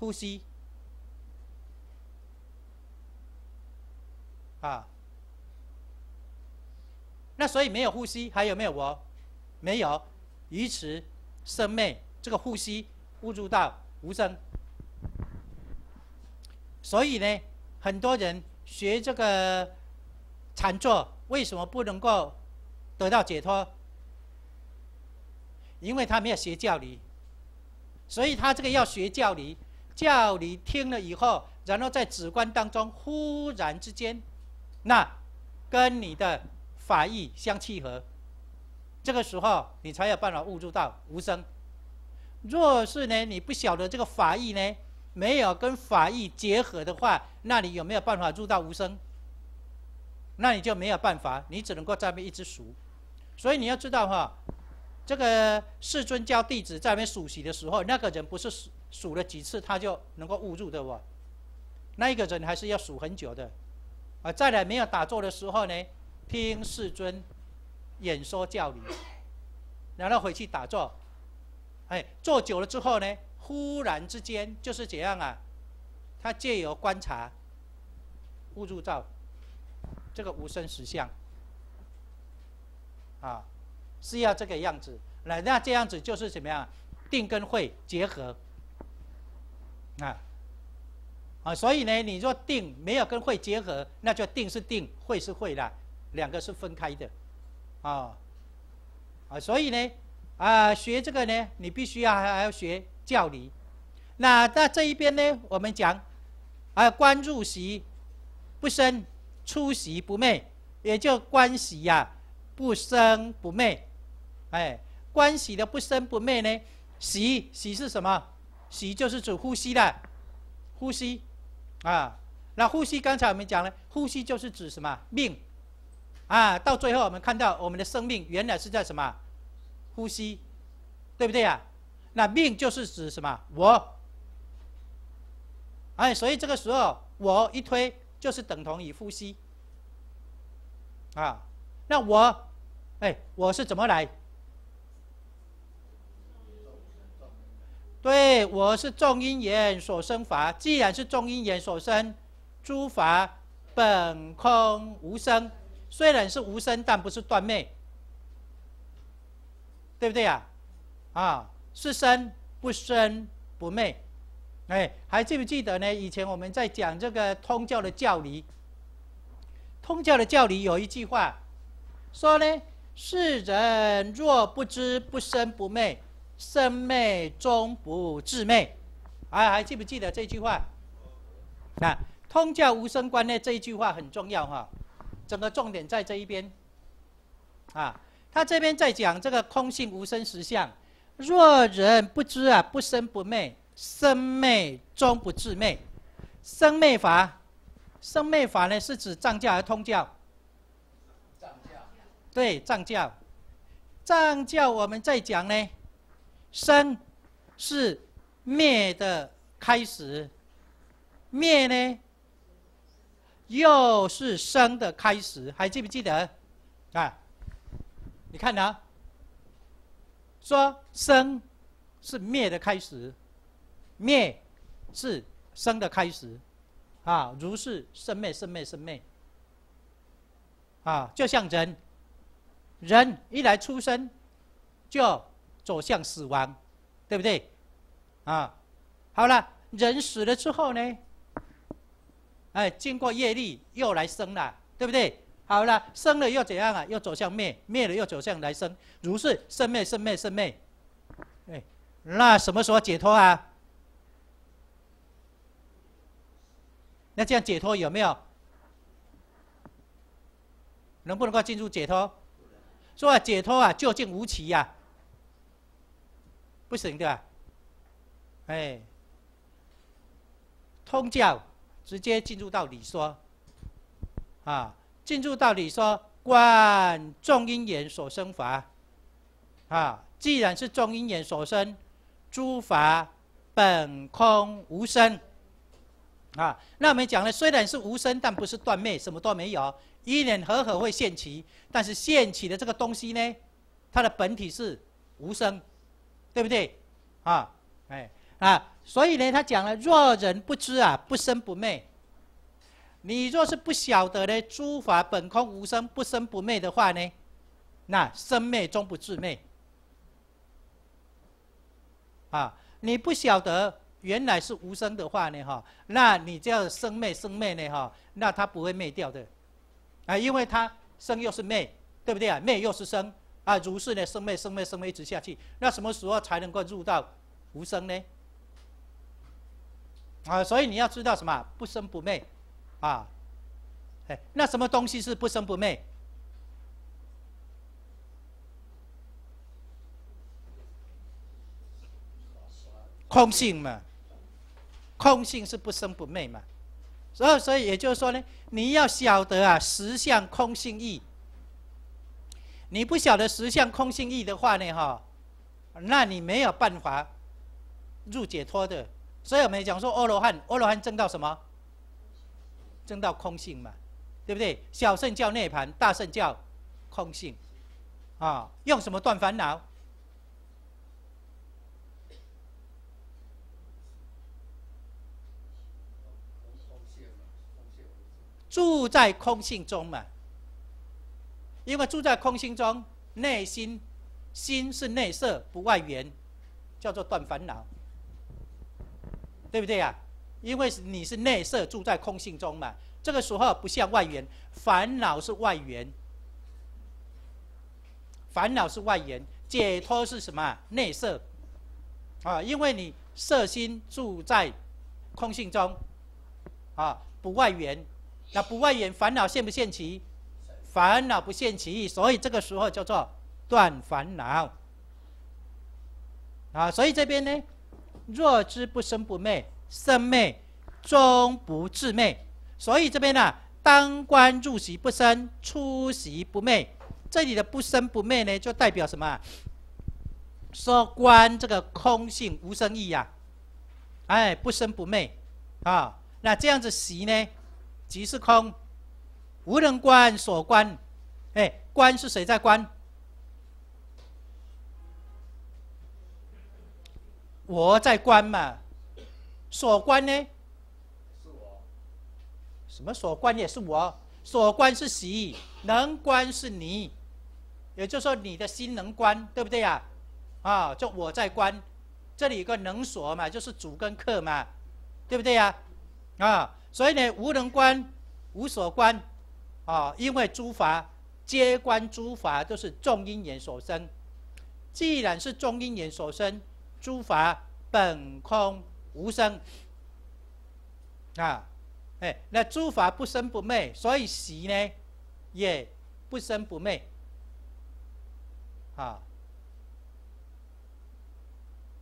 呼吸。啊。那所以没有呼吸还有没有我？没有。于此，生命这个呼吸呼入到。无声，所以呢，很多人学这个禅坐，为什么不能够得到解脱？因为他没有学教理，所以他这个要学教理，教理听了以后，然后在止观当中忽然之间，那跟你的法意相契合，这个时候你才有办法悟入到无声。若是呢，你不晓得这个法义呢，没有跟法义结合的话，那你有没有办法入到无声？那你就没有办法，你只能够在那边一直数。所以你要知道哈，这个世尊教弟子在那边数习的时候，那个人不是数了几次他就能够悟入的哇，那一个人还是要数很久的。啊，再来没有打坐的时候呢，听世尊演说教理，然后回去打坐。哎，坐久了之后呢，忽然之间就是怎样啊？他借由观察，悟入到这个无生实相啊，是要这个样子。那那这样子就是怎么样？定跟慧结合啊啊，所以呢，你若定没有跟慧结合，那就定是定，慧是慧啦，两个是分开的啊啊，所以呢。啊，学这个呢，你必须要还要学教理。那那这一边呢，我们讲，啊，观入习不生，出习不灭，也就观息呀，不生不灭。哎，观息的不生不灭呢，习习是什么？习就是指呼吸的，呼吸，啊，那呼吸刚才我们讲了，呼吸就是指什么命，啊，到最后我们看到我们的生命原来是在什么？呼吸，对不对呀？那命就是指什么？我，哎，所以这个时候我一推就是等同于呼吸啊。那我，哎，我是怎么来？对我是众因缘所生法。既然是众因缘所生，诸法本空无生。虽然是无生，但不是断灭。对不对啊？啊，是生不生不灭，哎，还记不记得呢？以前我们在讲这个通教的教理，通教的教理有一句话，说呢：世人若不知不生不灭，生灭终不自灭，啊，还记不记得这句话？那通教无生观念。这一句话很重要哈，整个重点在这一边，啊。他这边在讲这个空性无生实相，若人不知啊，不生不灭，生灭终不自灭，生灭法，生灭法呢是指藏教和通教，藏教，对藏教，藏教我们在讲呢，生是灭的开始，灭呢又是生的开始，还记不记得？啊？你看呢？说生是灭的开始，灭是生的开始，啊，如是生灭生灭生灭，啊，就像人，人一来出生，就走向死亡，对不对？啊，好了，人死了之后呢，哎，经过业力又来生了，对不对？好了，生了又怎样啊？又走向灭，灭了又走向来生。如是生灭，生灭，生灭，哎，那什么时候解脱啊？那这样解脱有没有？能不能够进入解脱？说解脱啊，究竟无期呀？不行的，哎，通教直接进入到理说，啊。进入到你说观众因缘所生法，啊，既然是众因缘所生，诸法本空无生，啊，那我们讲了，虽然是无生，但不是断灭，什么都没有。依念和合会现起，但是现起的这个东西呢，它的本体是无生，对不对？啊，哎啊，所以呢，他讲了，若人不知啊，不生不灭。你若是不晓得呢，诸法本空无生，不生不灭的话呢，那生灭终不自灭。啊，你不晓得原来是无生的话呢，哈，那你这样生灭生灭呢，哈，那它不会灭掉的啊，因为它生又是灭，对不对啊？灭又是生啊，如是呢，生灭生灭生灭一直下去，那什么时候才能够入到无生呢？啊，所以你要知道什么？不生不灭。啊，哎，那什么东西是不生不灭？空性嘛，空性是不生不灭嘛。所以，所以也就是说呢，你要晓得啊，实相空性意。你不晓得实相空性意的话呢，哈，那你没有办法入解脱的。所以我们讲说，阿罗汉，阿罗汉证到什么？证到空性嘛，对不对？小圣叫涅盘，大圣叫空性。啊，用什么断烦恼？住在空性中嘛，因为住在空性中，内心心是内色不外缘，叫做断烦恼，对不对呀？因为是你是内色住在空性中嘛，这个时候不像外缘，烦恼是外缘，烦恼是外缘，解脱是什么？内色啊，因为你色心住在空性中啊，不外缘，那不外缘，烦恼现不现起？烦恼不现起，所以这个时候叫做断烦恼啊，所以这边呢，若知不生不灭。生昧，终不自昧。所以这边呢，当官入席不生，出席不昧。这里的不生不昧呢，就代表什么？说官这个空性无生意呀，哎，不生不昧啊。那这样子席呢，即是空，无人观所观，哎，观是谁在观？我在观嘛。所观呢，是我。什么所观也是我，所观是喜，能观是你，也就是说你的心能观，对不对呀？啊，就我在观，这里有个能所嘛，就是主跟客嘛，对不对呀？啊，所以呢，无人观，无所观，啊，因为诸法皆观，诸法都是众因缘所生，既然是众因缘所生，诸法本空。无声啊，哎，那诸法不生不灭，所以习呢，也不生不灭。啊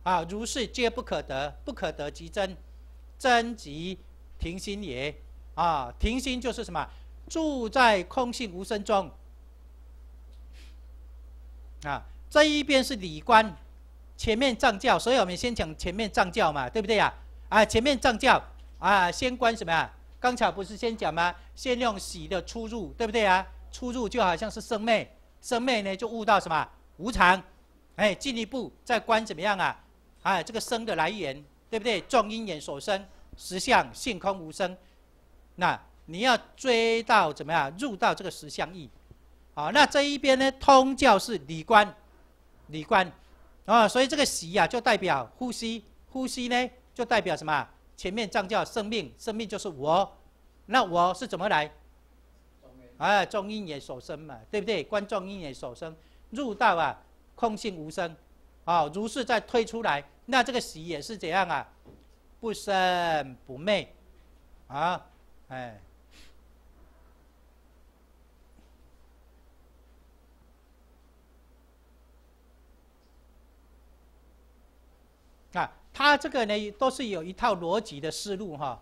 啊，如是皆不可得，不可得即真，真即停心也。啊，停心就是什么？住在空性无声中。啊，这一边是理观。前面藏教，所以我们先讲前面藏教嘛，对不对呀？啊，前面藏教啊，先观什么呀？刚才不是先讲吗？先用喜的出入，对不对啊？出入就好像是生妹，生妹呢就悟到什么无常，哎，进一步再观怎么样啊？啊，这个生的来源，对不对？众因缘所生，实相性空无生。那你要追到怎么样？入到这个实相义。好，那这一边呢，通教是理观，理观。啊，所以这个息呀，就代表呼吸；呼吸呢，就代表什么？前面讲叫生命，生命就是我。那我是怎么来？哎，中阴也所生嘛，对不对？观众阴也所生，入道啊，空性无生。哦，如是再推出来，那这个息也是怎样啊？不生不灭，啊，哎。他这个呢，都是有一套逻辑的思路哈。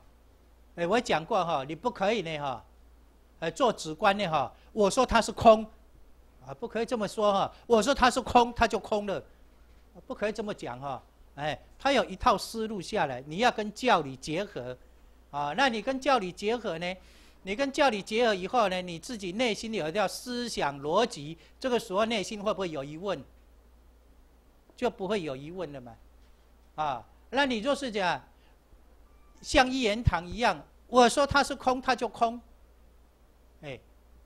哎，我讲过哈，你不可以呢哈，呃，做直观呢哈。我说它是空，啊，不可以这么说哈。我说它是空，它就空了，不可以这么讲哈。哎，他有一套思路下来，你要跟教理结合啊。那你跟教理结合呢？你跟教理结合以后呢，你自己内心有一套思想逻辑，这个时候内心会不会有疑问？就不会有疑问了嘛。啊，那你就是讲，像一言堂一样，我说它是空，它就空。哎，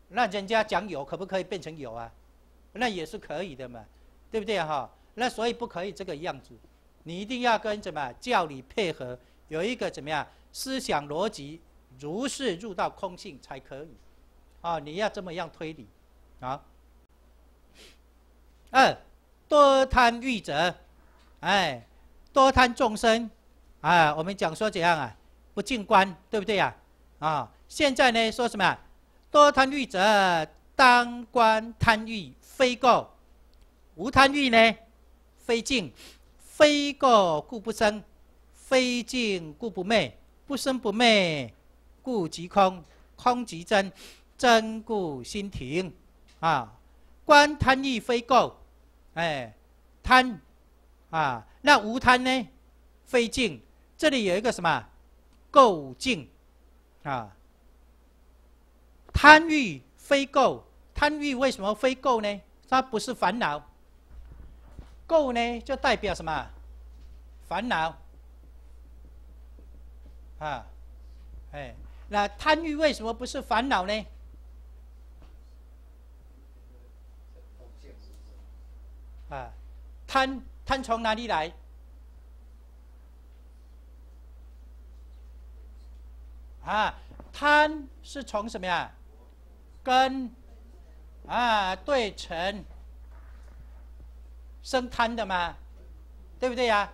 那人家讲有，可不可以变成有啊？那也是可以的嘛，对不对哈？那所以不可以这个样子，你一定要跟什么教理配合，有一个怎么样思想逻辑，如是入到空性才可以。啊，你要这么样推理，啊。二，多贪欲者，哎。多贪众生，啊，我们讲说怎样啊？不净观，对不对呀？啊，现在呢说什么？多贪欲者，当观贪欲非垢；无贪欲呢，非净。非垢故不生，非净故不灭。不生不灭，故即空，空即真，真故心停。啊，观贪欲非垢，哎，贪，啊。那无贪呢？非净，这里有一个什么？垢净，啊，贪欲非垢，贪欲为什么非垢呢？它不是烦恼，垢呢就代表什么？烦恼，啊，哎，那贪欲为什么不是烦恼呢？啊，贪。贪从哪里来？啊，贪是从什么呀？根，啊，对成生贪的嘛，对不对呀？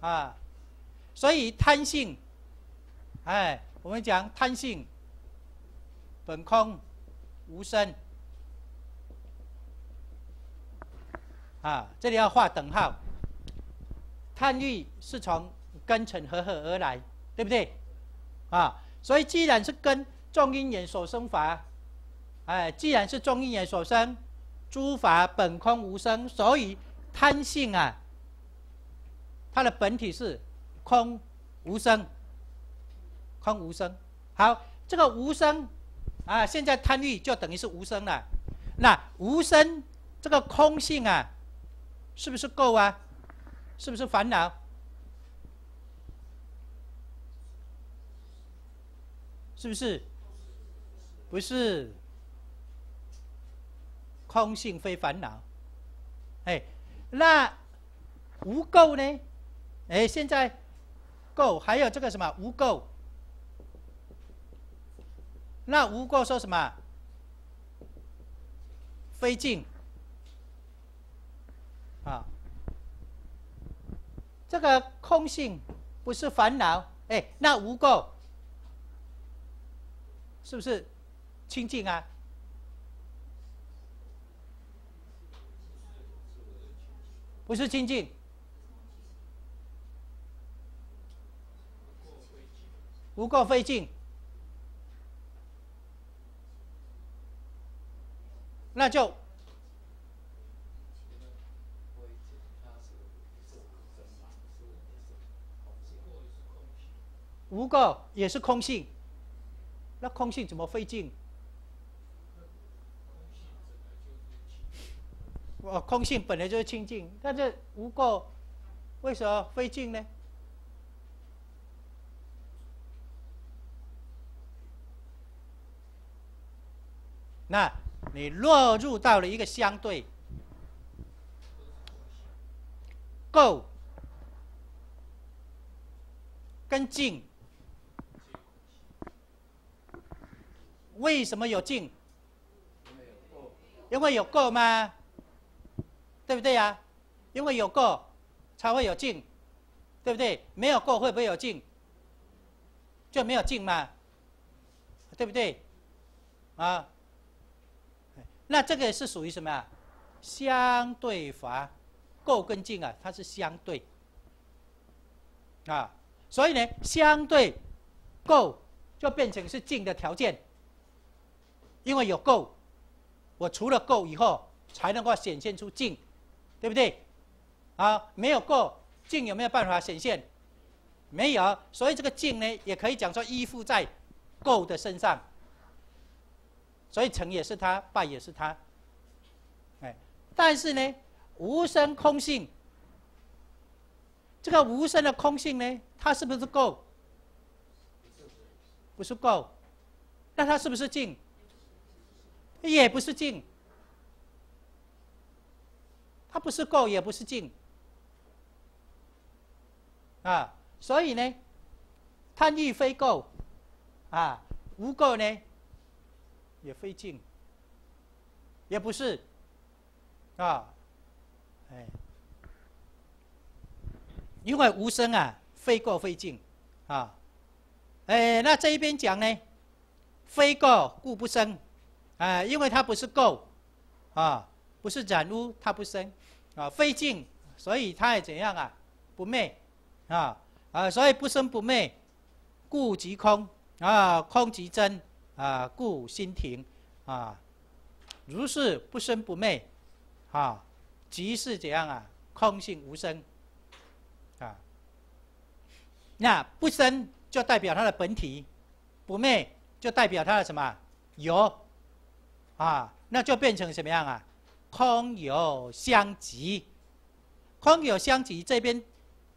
啊，所以贪性，哎，我们讲贪性，本空无身。啊，这里要画等号。贪欲是从根尘合合而来，对不对？啊，所以既然是根众因缘所生法，哎，既然是众因缘所生，诸法本空无生，所以贪性啊，它的本体是空无生，空无生。好，这个无生啊，现在贪欲就等于是无生了。那无生这个空性啊。是不是垢啊？是不是烦恼？是不是？不是，空性非烦恼。哎，那无垢呢？哎，现在垢还有这个什么无垢？那无垢说什么？非净。这个空性不是烦恼，哎，那无垢是不是清净啊？不是清净，无垢非净，那就。无垢也是空性，那空性怎么费劲？哦，空性本来就是清净，但这无垢为什么费劲呢？那你落入到了一个相对，垢跟净。为什么有静？因为有够吗？对不对呀？因为有够，才会有静，对不对？没有够会不会有静？就没有静嘛，对不对？啊？那这个是属于什么呀？相对法，够跟静啊，它是相对啊，所以呢，相对够就变成是静的条件。因为有垢，我除了垢以后，才能够显现出净，对不对？啊，没有垢，净有没有办法显现？没有，所以这个净呢，也可以讲说依附在垢的身上。所以成也是他，败也是他。哎，但是呢，无声空性，这个无声的空性呢，它是不是够？不是够，那它是不是净？也不是净，它不是垢，也不是净啊。所以呢，贪欲非垢，啊，无垢呢也非净，也不是啊，哎，因为无声啊，非垢非净啊，哎，那这一边讲呢，非垢故不生。啊，因为它不是垢，啊，不是染污，它不生，啊，非净，所以它也怎样啊？不灭，啊，啊，所以不生不灭，故即空，啊，空即真，啊，故心停，啊，如是不生不灭，啊，即是怎样啊？空性无生，啊，那不生就代表它的本体，不灭就代表它的什么有。啊，那就变成什么样啊？空有相即，空有相即这边，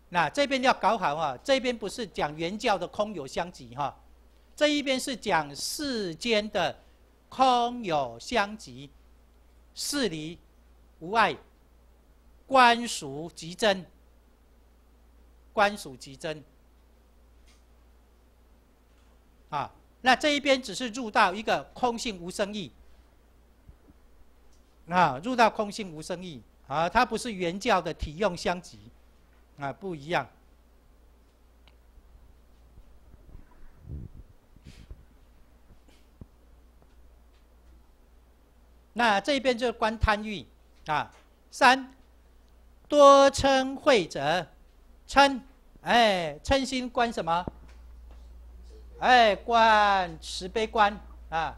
那这边要搞好啊。这边不是讲原教的空有相即哈，这一边是讲世间的空有相即，事离无碍，观属即真，观属即真。啊，那这一边只是入到一个空性无生意，啊，入到空性无生意啊，它不是原教的体用相即，啊不一样。那这边就是观贪欲啊，三多称会者称，哎称心观什么？哎观慈悲观啊。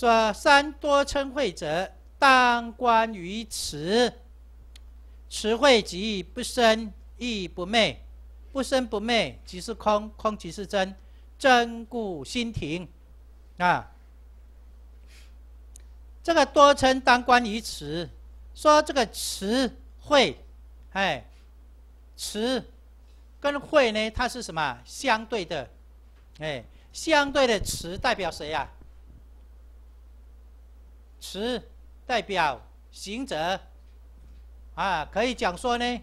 说三多称慧者，当观于词。词慧即不生亦不昧，不生不昧即是空，空即是真，真故心停。啊，这个多称当观于词，说这个词慧，哎，词跟慧呢，它是什么相对的？哎，相对的词代表谁呀？词代表行者，啊，可以讲说呢，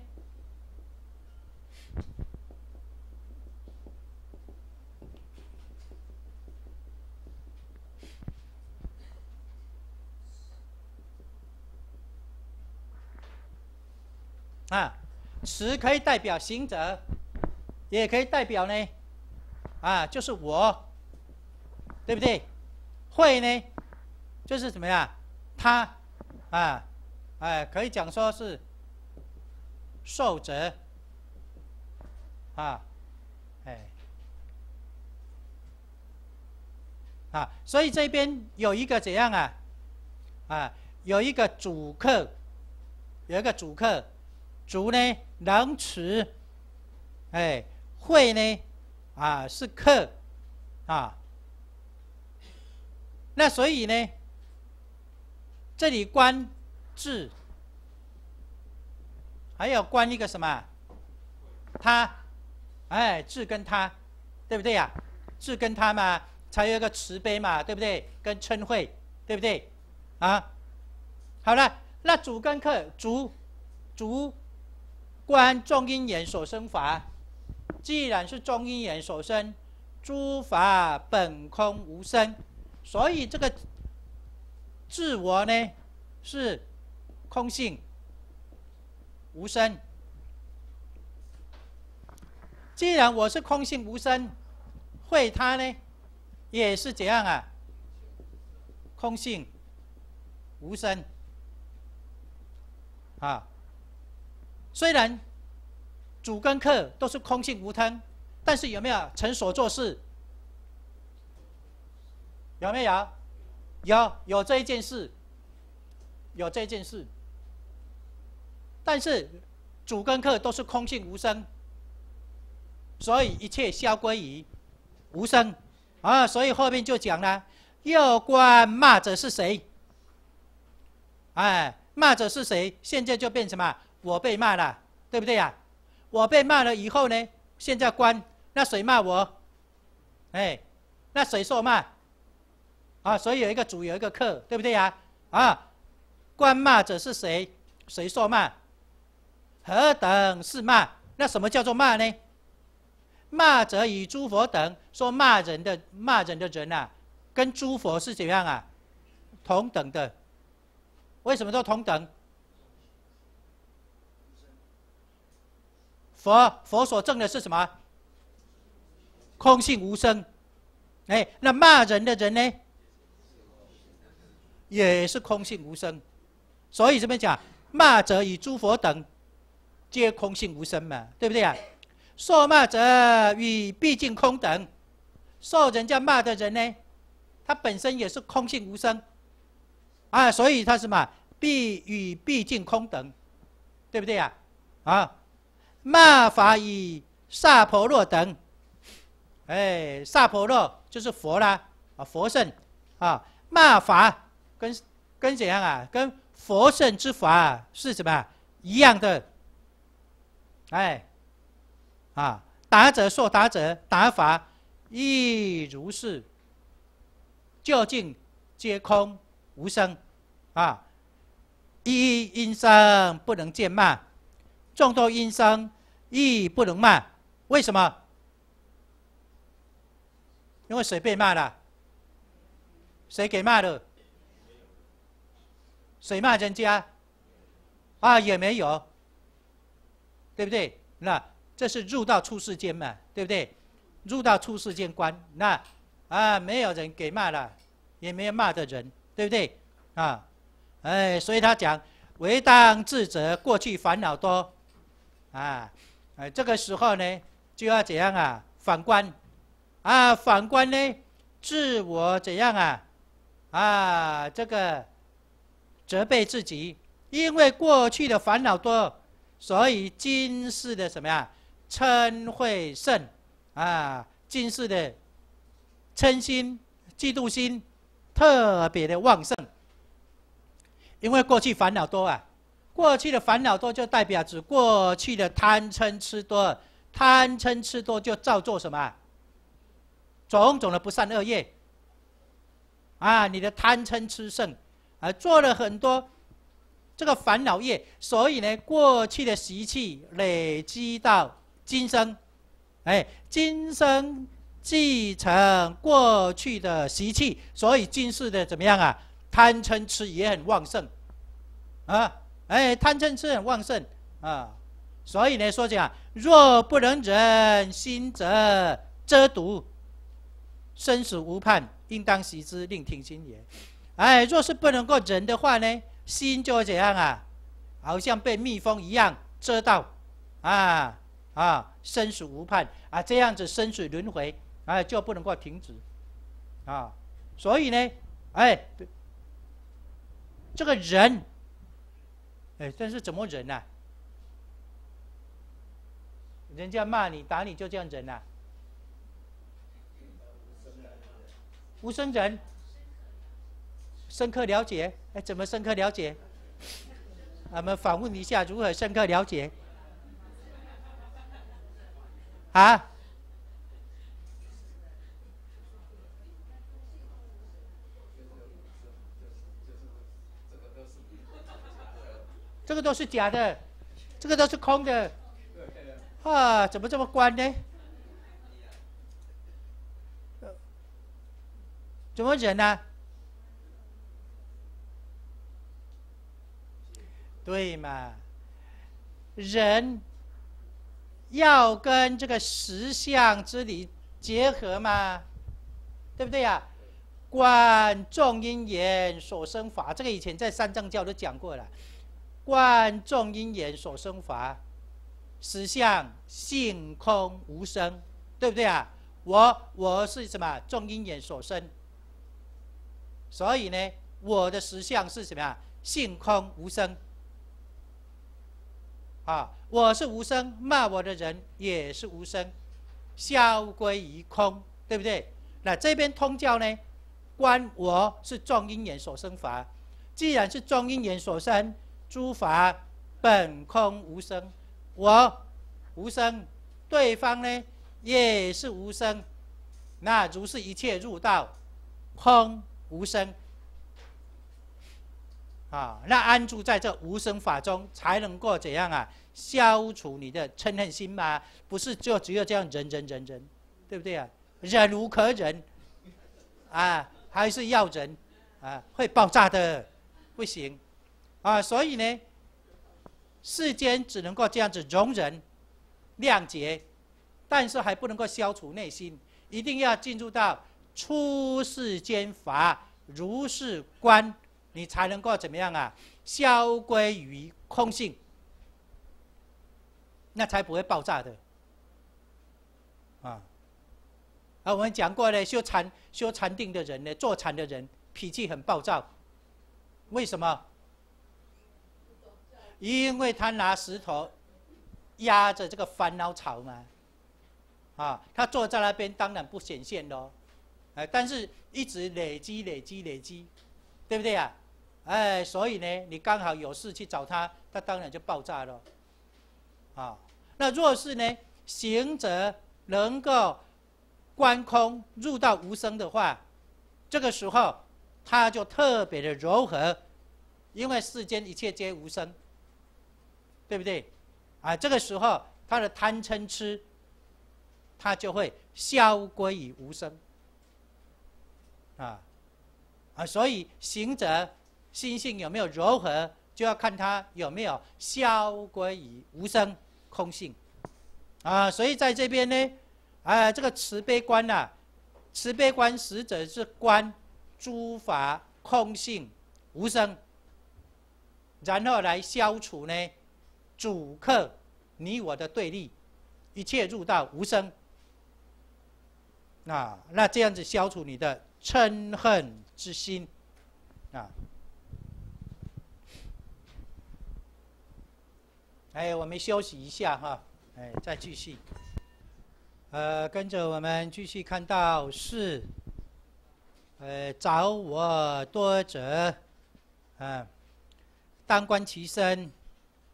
啊，词可以代表行者，也可以代表呢，啊，就是我，对不对？会呢？就是怎么样？他，啊，哎，可以讲说是受者，啊，哎，啊，所以这边有一个怎样啊？啊，有一个主客，有一个主客，主呢能持，哎，会呢，啊，是客，啊，那所以呢？这里观智，还要观一个什么？他，哎，智跟他，对不对呀？智跟他嘛，才有个慈悲嘛，对不对？跟称慧，对不对？啊，好了，那主跟客，主主观中因缘所生法，既然是中因缘所生，诸法本空无生，所以这个。自我呢，是空性无声。既然我是空性无声，会他呢，也是这样啊。空性无声啊，虽然主跟客都是空性无贪，但是有没有成所作事？有没有？有有这一件事，有这一件事，但是主跟客都是空性无声，所以一切消归于无声啊。所以后面就讲了，又观骂者是谁？哎，骂者是谁？现在就变成嘛，我被骂了，对不对呀？我被骂了以后呢，现在观那谁骂我？哎，那谁受骂？啊，所以有一个主，有一个客，对不对呀？啊，观骂者是谁？谁说骂？何等是骂？那什么叫做骂呢？骂者与诸佛等，说骂人的骂人的人啊，跟诸佛是怎样啊？同等的。为什么说同等？佛佛所证的是什么？空性无声。哎，那骂人的人呢？也是空性无生，所以这边讲骂者与诸佛等，皆空性无生嘛，对不对啊？受骂者与毕竟空等，受人家骂的人呢，他本身也是空性无生，啊，所以他什么？必与毕竟空等，对不对呀？啊，骂法与萨婆若等，哎，萨婆若就是佛啦，啊，佛圣，啊，骂法。跟跟怎样啊？跟佛圣之法是什么一样的？哎，啊，达者说达者达法亦如是，究竟皆空无生啊！一音声不能见慢，众多音声亦不能慢，为什么？因为谁被骂了？谁给骂了？谁骂人家？啊，也没有，对不对？那这是入道出世间嘛，对不对？入道出世间观，那啊，没有人给骂了，也没有骂的人，对不对？啊，哎，所以他讲唯当自责过去烦恼多，啊，哎，这个时候呢，就要怎样啊？反观，啊，反观呢，自我怎样啊？啊，这个。责备自己，因为过去的烦恼多，所以今世的什么呀？嗔会胜啊，今世的嗔心、嫉妒心特别的旺盛。因为过去烦恼多啊，过去的烦恼多就代表指过去的贪嗔痴多，贪嗔痴多就造作什么？种种的不善恶业。啊，你的贪嗔痴盛。做了很多这个烦恼业，所以呢，过去的习气累积到今生，哎，今生继承过去的习气，所以今世的怎么样啊？贪嗔痴也很旺盛，啊，哎，贪嗔痴很旺盛啊，所以呢，说讲若不能忍心者，遮毒生死无判，应当习之，令听心也。哎，若是不能够忍的话呢，心就会怎样啊？好像被蜜蜂一样蛰到，啊啊，生死无判啊，这样子生死轮回啊就不能够停止，啊，所以呢，哎，这个人，哎，但是怎么忍呢？人家骂你打你就这样忍啊？无声人。深刻了解，哎，怎么深刻了解？俺们访问一下，如何深刻了解？啊？这个都是假的，这个都是空的，啊？怎么这么关呢？怎么忍呢？对嘛，人要跟这个实相之理结合嘛，对不对呀？观众因缘所生法，这个以前在三藏教都讲过了。观众因缘所生法，实相性空无生，对不对啊？我我是什么？众因缘所生，所以呢，我的实相是什么呀？性空无生。啊，我是无声，骂我的人也是无声，消归于空，对不对？那这边通教呢？观我是众因缘所生法，既然是众因缘所生，诸法本空无声，我无声，对方呢也是无声，那如是一切入道，空无声。啊，那安住在这无生法中，才能够怎样啊？消除你的嗔恨心嘛？不是，就只有这样忍忍忍忍，对不对啊？忍无可忍，啊，还是要忍，啊，会爆炸的，不行，啊，所以呢，世间只能够这样子容忍、谅解，但是还不能够消除内心，一定要进入到出世间法，如是观。你才能够怎么样啊？消归于空性，那才不会爆炸的啊。啊，我们讲过呢，修禅修禅定的人呢，坐禅的人脾气很暴躁，为什么？因为他拿石头压着这个烦恼草嘛，啊，他坐在那边当然不显现喽，哎，但是一直累积、累积、累积，对不对呀？哎，所以呢，你刚好有事去找他，他当然就爆炸了。啊，那若是呢，行者能够观空入到无声的话，这个时候他就特别的柔和，因为世间一切皆无声，对不对？啊，这个时候他的贪嗔痴，他就会消归于无声。啊，啊，所以行者。心性有没有柔和，就要看它有没有消归于无声空性，啊，所以在这边呢，啊，这个慈悲观呐，慈悲观实则是观诸法空性、无声，然后来消除呢主客你我的对立，一切入到无声，啊，那这样子消除你的嗔恨之心，啊。哎，我们休息一下哈，哎，再继续。呃，跟着我们继续看到是，呃，找我多者，啊，当观其身，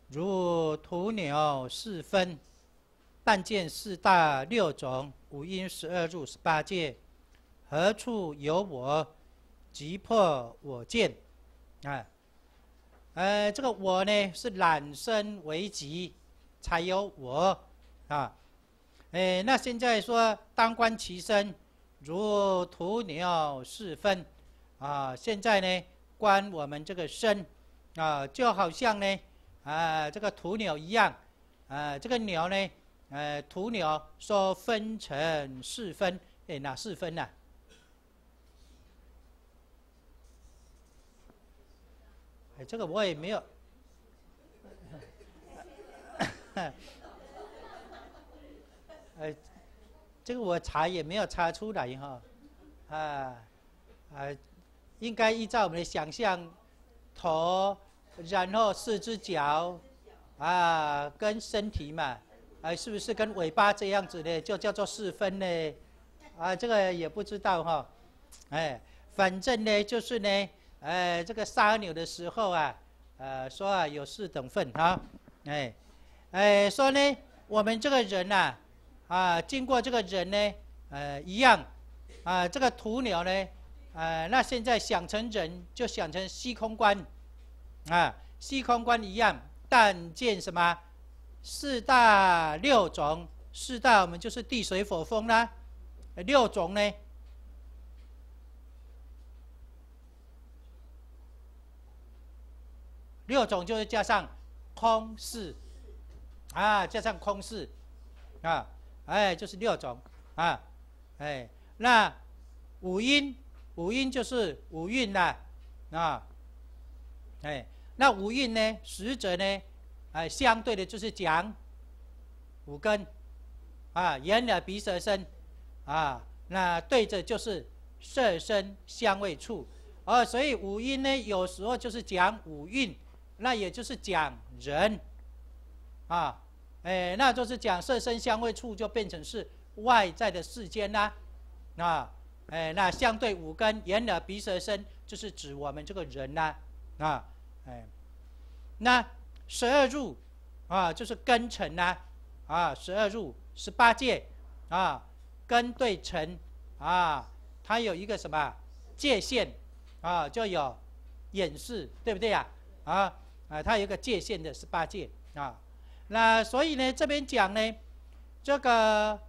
如鸵鸟四分，但见四大六种五阴十二入十八界，何处有我？即破我见，啊。呃，这个我呢是懒身为己，才有我，啊，哎，那现在说当观其身，如鸵鸟四分，啊，现在呢观我们这个身，啊，就好像呢，啊，这个鸵鸟一样，啊，这个鸟呢，呃，鸵鸟说分成四分，哎，哪四分呢？哎，这个我也没有。哎，这个我查也没有查出来哈。啊啊，应该依照我们的想象，头，然后四只脚，啊，跟身体嘛，哎，是不是跟尾巴这样子的就叫做四分呢？啊，这个也不知道哈。哎，反正呢，就是呢。呃，这个杀牛的时候啊，呃，说啊有四等份哈，哎，哎说呢，我们这个人呐，啊，经过这个人呢，呃，一样，啊，这个土鸟呢，啊，那现在想成人就想成虚空观，啊，虚空观一样，但见什么四大六种，四大我们就是地水火风啦，六种呢。六种就是加上空式，啊，加上空式，啊，哎，就是六种，啊，哎，那五音，五音就是五韵啦，啊，哎，那五韵呢，实则呢，啊，相对的就是讲五根，啊，眼耳鼻舌身，啊，那对着就是色身香味触，哦，所以五音呢，有时候就是讲五韵。那也就是讲人，啊，哎，那就是讲色身香味触，就变成是外在的世间呐，啊，哎，那相对五根眼耳鼻舌身，就是指我们这个人呐，啊，哎，那十二入，啊，就是根尘呐，啊，十二入十八界，啊，根对尘，啊，它有一个什么界限，啊，就有眼识，对不对呀，啊？啊，它有一个界限的十八界啊，那所以呢，这边讲呢，这个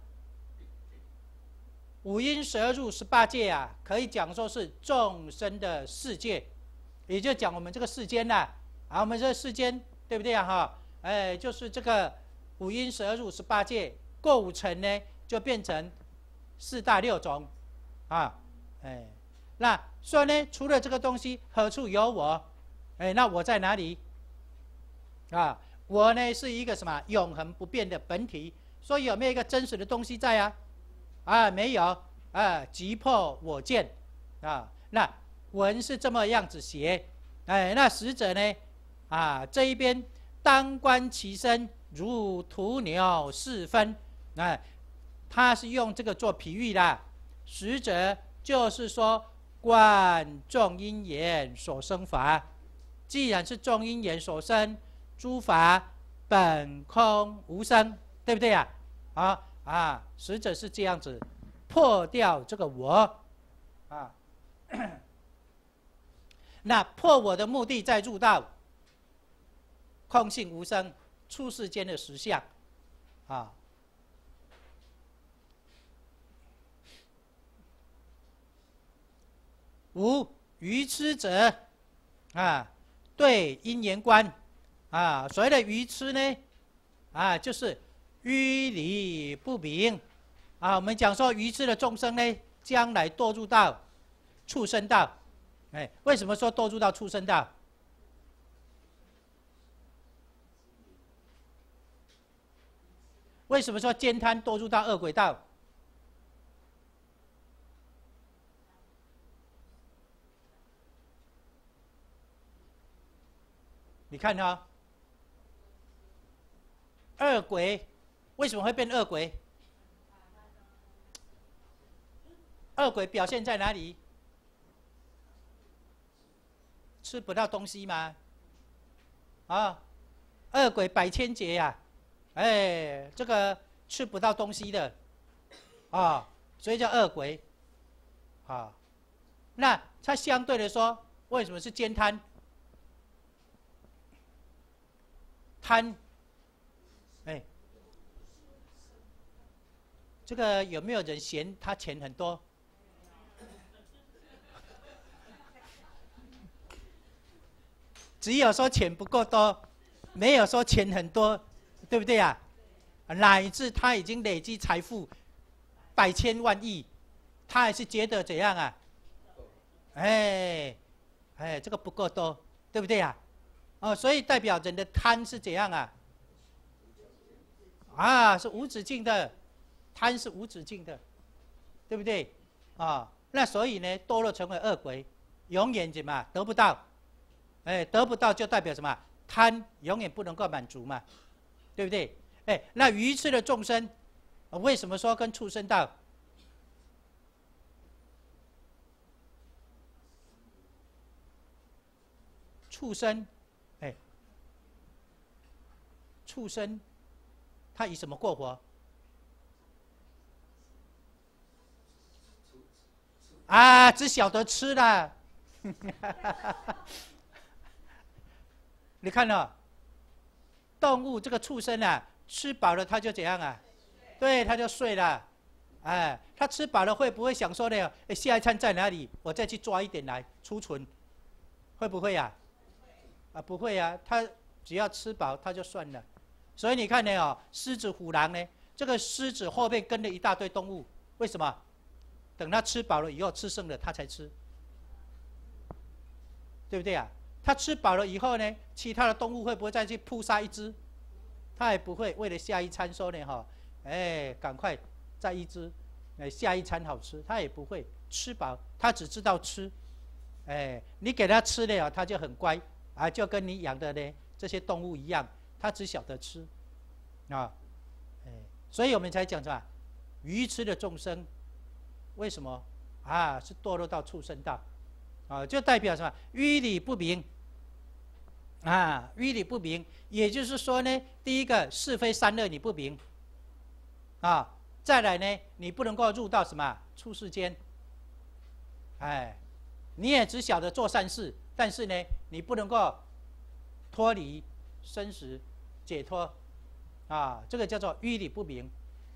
五阴十二入十八界啊，可以讲说是众生的世界，也就讲我们这个世间呐，啊，我们这世间对不对啊？哈，哎，就是这个五阴十二入十八界构成呢，就变成四大六种啊，哎，那说呢，除了这个东西，何处有我？哎，那我在哪里？啊，我呢是一个什么永恒不变的本体？说有没有一个真实的东西在啊？啊，没有啊，即破我见啊。那文是这么样子写，哎，那使者呢啊这一边，当观其身如鸵鸟四分，哎，他是用这个做比喻的。使者就是说，观众因缘所生法，既然是众因缘所生。诸法本空无生，对不对呀？啊啊，实则是这样子，破掉这个我，啊，那破我的目的在入道，空性无生，出世间的实相，啊，无愚痴者，啊，对因缘观。啊，所谓的愚痴呢，啊，就是愚理不明。啊，我们讲说愚痴的众生呢，将来堕入到畜生道。哎，为什么说堕入到畜生道？为什么说兼贪堕入到恶鬼道？你看哈。恶鬼为什么会变恶鬼？恶鬼表现在哪里？吃不到东西吗？啊，恶鬼百千劫呀，哎，这个吃不到东西的，啊，所以叫恶鬼，啊，那它相对来说，为什么是兼贪贪？这个有没有人嫌他钱很多？只有说钱不够多，没有说钱很多，对不对呀？乃至他已经累积财富百千万亿，他还是觉得怎样啊？哎，哎，这个不够多，对不对呀？哦，所以代表人的贪是怎样啊？啊，是无止境的。贪是无止境的，对不对？啊，那所以呢，堕落成为恶鬼，永远怎么得不到？哎，得不到就代表什么？贪永远不能够满足嘛，对不对？哎，那愚痴的众生，为什么说跟畜生道？畜生，哎，畜生，他以什么过活？啊，只晓得吃了，你看哦，动物这个畜生啊，吃饱了它就怎样啊？对，它就睡了。哎，它吃饱了会不会想说呢？哎，下一餐在哪里？我再去抓一点来储存，会不会呀？啊，不会啊，它只要吃饱它就算了。所以你看呢，哦，狮子、虎狼呢，这个狮子后面跟了一大堆动物，为什么？等它吃饱了以后，吃剩了它才吃，对不对啊？它吃饱了以后呢，其他的动物会不会再去扑杀一只？它也不会，为了下一餐说呢哈，哎，赶快再一只，哎，下一餐好吃，它也不会吃饱，它只知道吃，哎，你给它吃了，他它就很乖，啊，就跟你养的呢这些动物一样，它只晓得吃，啊，哎，所以我们才讲什么，鱼吃的众生。为什么？啊，是堕落到畜生道，啊，就代表什么？于理不明，啊，于理不明，也就是说呢，第一个是非善恶你不明，啊，再来呢，你不能够入到什么畜世间，哎，你也只晓得做善事，但是呢，你不能够脱离生死解脱，啊，这个叫做于理不明。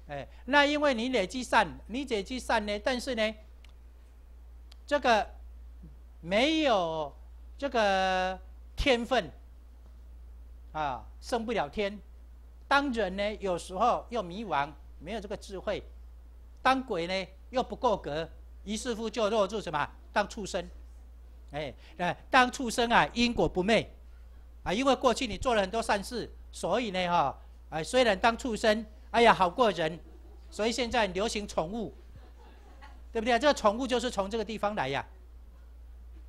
哎，那因为你累积善，你累积善呢？但是呢，这个没有这个天分啊，升不了天。当人呢，有时候又迷惘，没有这个智慧；当鬼呢，又不够格，于是乎就落入什么？当畜生，哎，当畜生啊，因果不昧啊。因为过去你做了很多善事，所以呢，哈，哎，虽然当畜生。哎呀，好过人，所以现在流行宠物，对不对？这个宠物就是从这个地方来呀。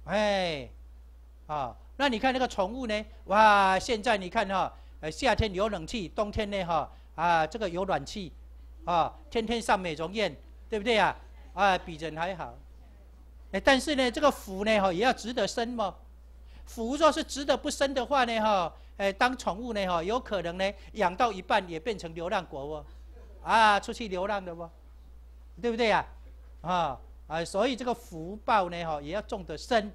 哎，啊，那你看那个宠物呢？哇，现在你看哈，呃，夏天有冷气，冬天呢哈，啊，这个有暖气，啊，天天上美容院，对不对呀？啊，比人还好。哎，但是呢，这个福呢哈，也要值得生嘛。福若是值得不深的话呢，哈，哎，当宠物呢，哈，有可能呢，养到一半也变成流浪狗哦，啊，出去流浪的哦，对不对呀？啊，啊，所以这个福报呢，哈，也要种的深，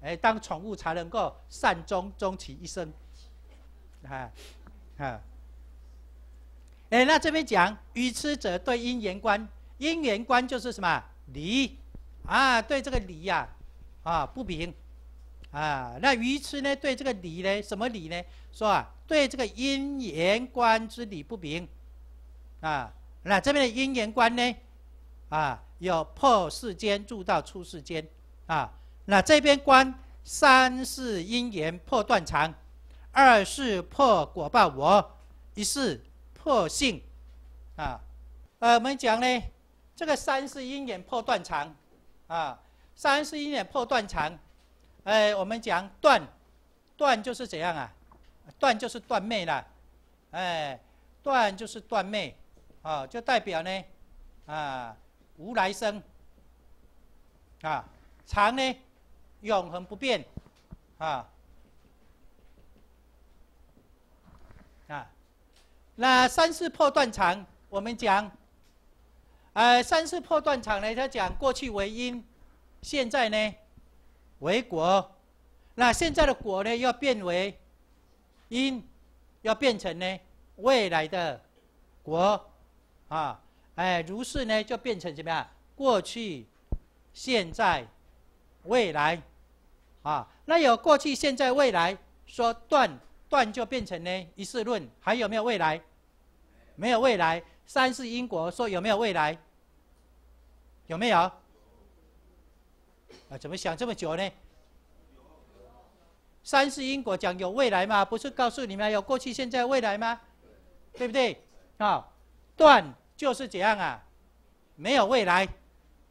哎，当宠物才能够善终，终其一生，啊，啊，哎，那这边讲愚痴者对因缘观，因缘观就是什么理，啊，对这个理呀，啊，不平。啊，那愚痴呢，对这个理呢，什么理呢？说啊，对这个因缘观之理不明，啊，那这边的因缘观呢，啊，有破世间住到出世间，啊，那这边观三世因缘破断肠，二是破果报我，一是破性，啊，呃，我们讲呢，这个三世因缘破断肠，啊，三世因缘破断肠。哎，我们讲断，断就是怎样啊？断就是断灭了，哎，断就是断灭，哦，就代表呢，啊，无来生，啊，常呢，永恒不变，啊，啊，那三世破断常，我们讲，呃，三世破断常呢，他讲过去为因，现在呢？为果，那现在的果呢，要变为因，要变成呢未来的果，啊，哎，如是呢，就变成怎么样？过去、现在、未来，啊，那有过去、现在、未来说断断就变成呢一识论，还有没有未来？没有未来，三是因果说有没有未来？有没有？啊，怎么想这么久呢？三世因果讲有未来嘛，不是告诉你们有过去、现在、未来吗？对不对？啊，断就是这样啊，没有未来，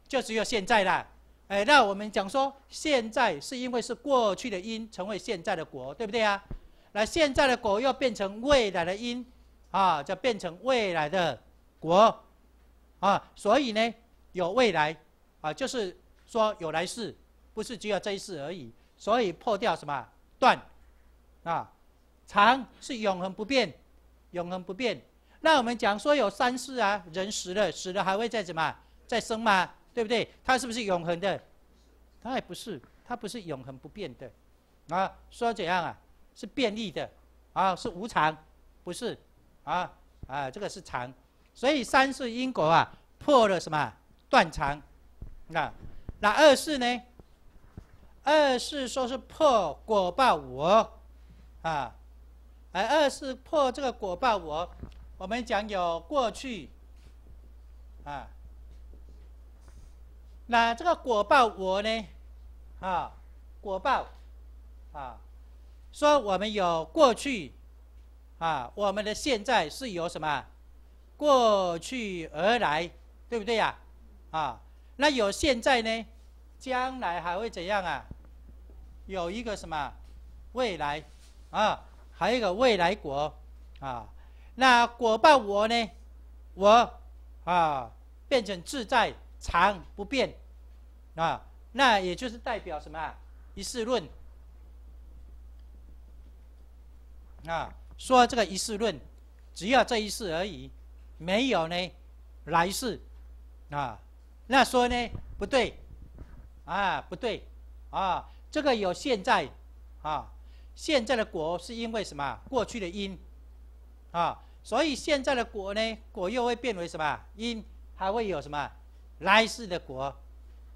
就只有现在啦。哎，那我们讲说现在是因为是过去的因成为现在的果，对不对啊？那现在的果要变成未来的因啊，就变成未来的果，啊，所以呢有未来啊，就是。说有来世，不是只有这一世而已，所以破掉什么断，啊，常是永恒不变，永恒不变。那我们讲说有三世啊，人死了，死了还会再怎么再生吗？对不对？它是不是永恒的？它也不是，它不是永恒不变的，啊，说怎样啊？是变异的，啊，是无常，不是，啊啊，这个是常。所以三世因果啊，破了什么断常，那。那二是呢？二是说是破果报我，啊，哎，二是破这个果报我。我们讲有过去，啊，那这个果报我呢？啊，果报，啊，说我们有过去，啊，我们的现在是由什么？过去而来，对不对呀？啊。那有现在呢？将来还会怎样啊？有一个什么未来啊？还有一个未来果啊？那果报我呢？我啊，变成自在常不变啊？那也就是代表什么？一世论啊？说这个一世论，只要这一世而已，没有呢来世啊？那说呢不对，啊不对，啊这个有现在，啊现在的果是因为什么过去的因，啊所以现在的果呢果又会变为什么因还会有什么来世的果，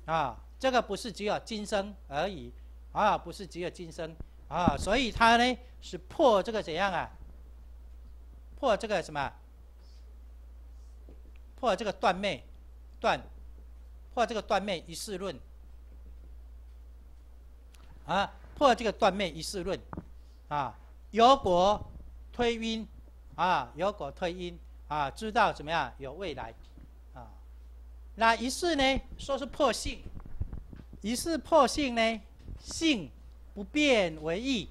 啊这个不是只有今生而已，啊不是只有今生啊所以它呢是破这个怎样啊，破这个什么，破这个断灭，断。破这个断灭一事论，啊，破这个断灭一事论，啊，有果推因，啊，有果推因，啊，知道怎么样有未来，啊，那一世呢，说是破性，一世破性呢，性不变为义，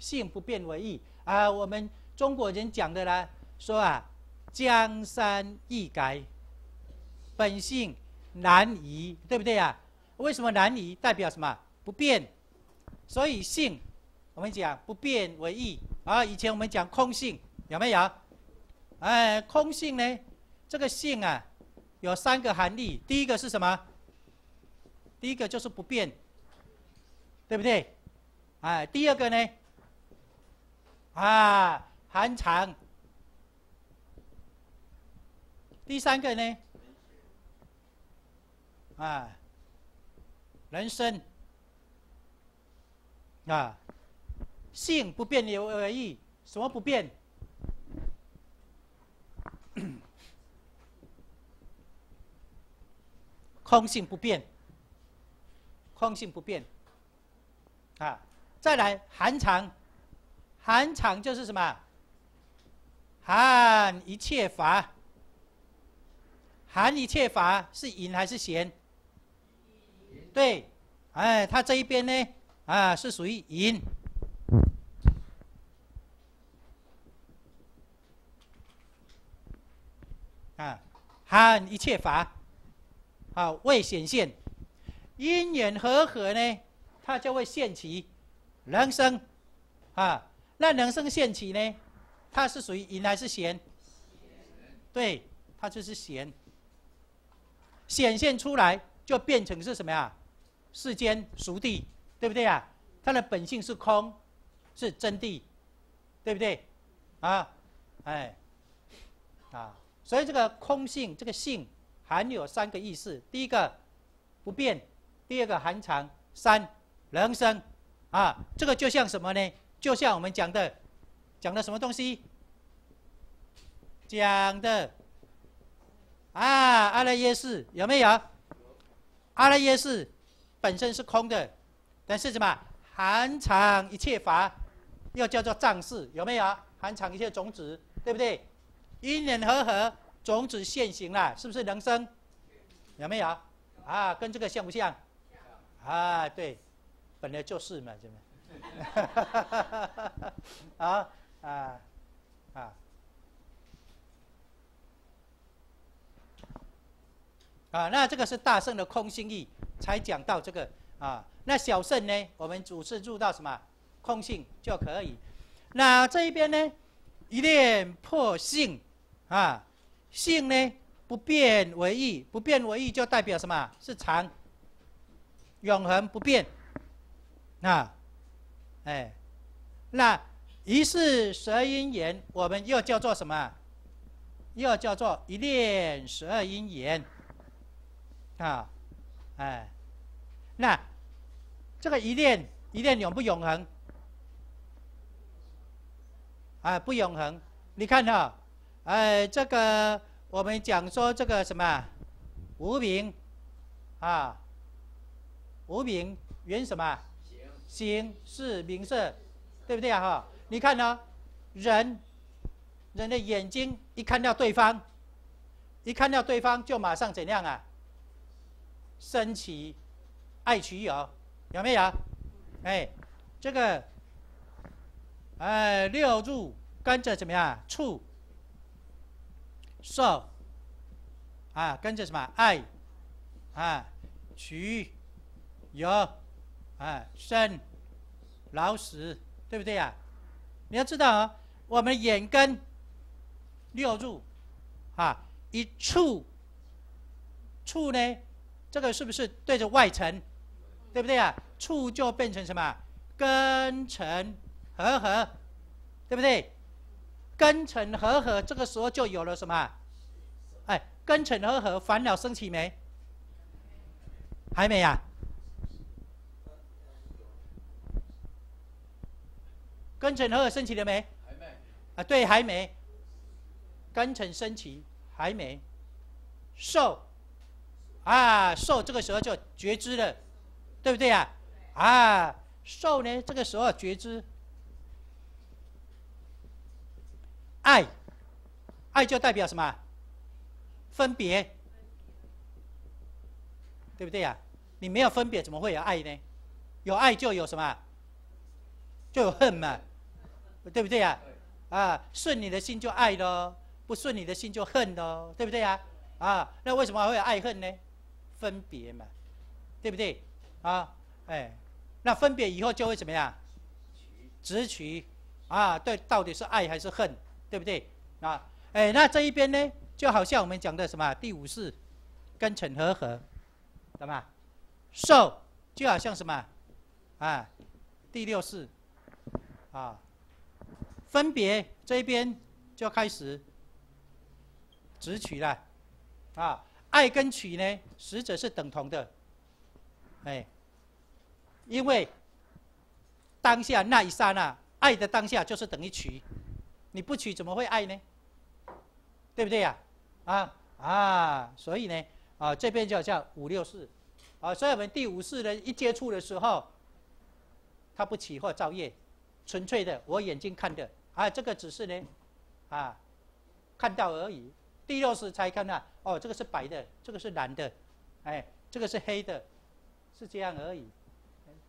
性不变为义，啊，我们中国人讲的呢，说啊，江山易改，本性。难移，对不对呀？为什么难移？代表什么？不变。所以性，我们讲不变为易啊。以前我们讲空性，有没有？哎，空性呢？这个性啊，有三个含义。第一个是什么？第一个就是不变，对不对？哎，第二个呢？啊，含藏。第三个呢？啊，人生啊，性不变有而已。什么不变？空性不变，空性不变啊。再来寒肠，寒肠就是什么？寒一切法，寒一切法是隐还是闲？对，哎，他这一边呢，啊，是属于银。啊，含一切法，好未显现，因缘和合呢，它就会现起人生，啊，那人生现起呢，它是属于银还是弦？对，它就是弦，显现出来。就变成是什么呀？世间俗谛，对不对呀？它的本性是空，是真谛，对不对？啊，哎，啊，所以这个空性，这个性含有三个意思：第一个不变，第二个含藏，三人生。啊，这个就像什么呢？就像我们讲的，讲的什么东西？讲的啊，阿赖耶识有没有？阿赖耶是本身是空的，但是什么含藏一切法，又叫做藏识，有没有？含藏一切种子，对不对？因缘和合，种子现行了，是不是人生？有没有？啊，跟这个像不像？啊，对，本来就是嘛，姐妹。啊啊啊！啊，那这个是大圣的空性意，才讲到这个啊。那小圣呢，我们主是入到什么空性就可以。那这一边呢，一念破性啊，性呢不变为意，不变为意就代表什么？是常，永恒不变。那，哎，那一世十二因缘，我们又叫做什么？又叫做一念十二因缘。啊，哎，那这个一念一念永不永恒，啊不永恒。你看哈，哎，这个我们讲说这个什么无名，啊，无名原什么？形形是名色，对不对啊？哈，你看呢，人人的眼睛一看到对方，一看到对方就马上怎样啊？生起，爱取有，有没有？哎，这个，哎，六入跟着怎么样？触、受、啊，跟着什么爱、啊、取、有、啊、生、老死，对不对呀？你要知道啊，我们眼根六入，啊，一触，触呢？这个是不是对着外层，对不对啊？触就变成什么？根尘合合，对不对？根尘合合，这个时候就有了什么？哎，根尘合合，烦恼升起没？还没啊？根尘合合升起了没？还没。啊，对，还没。根尘升起，还没。受。啊，受这个时候就觉知了，对不对呀？啊，受呢这个时候觉知，爱，爱就代表什么？分别，对不对呀？你没有分别，怎么会有爱呢？有爱就有什么？就有恨嘛，对不对呀？啊，顺你的心就爱咯，不顺你的心就恨咯，对不对呀？啊，那为什么会有爱恨呢？分别嘛，对不对啊？哎，那分别以后就会怎么样？直取，啊，对，到底是爱还是恨，对不对啊？哎，那这一边呢，就好像我们讲的什么第五式，跟陈和合，懂吗？受，就好像什么，啊，第六式，啊，分别这一边就开始直取了，啊。爱跟取呢，实则是等同的，哎，因为当下那一刹那，爱的当下就是等于取，你不取怎么会爱呢？对不对呀？啊啊，所以呢，啊这边就叫五六四，啊，所以我们第五四呢一接触的时候，他不起或造业，纯粹的我眼睛看的，啊，这个只是呢，啊，看到而已。第六次才看到，哦，这个是白的，这个是蓝的，哎，这个是黑的，是这样而已。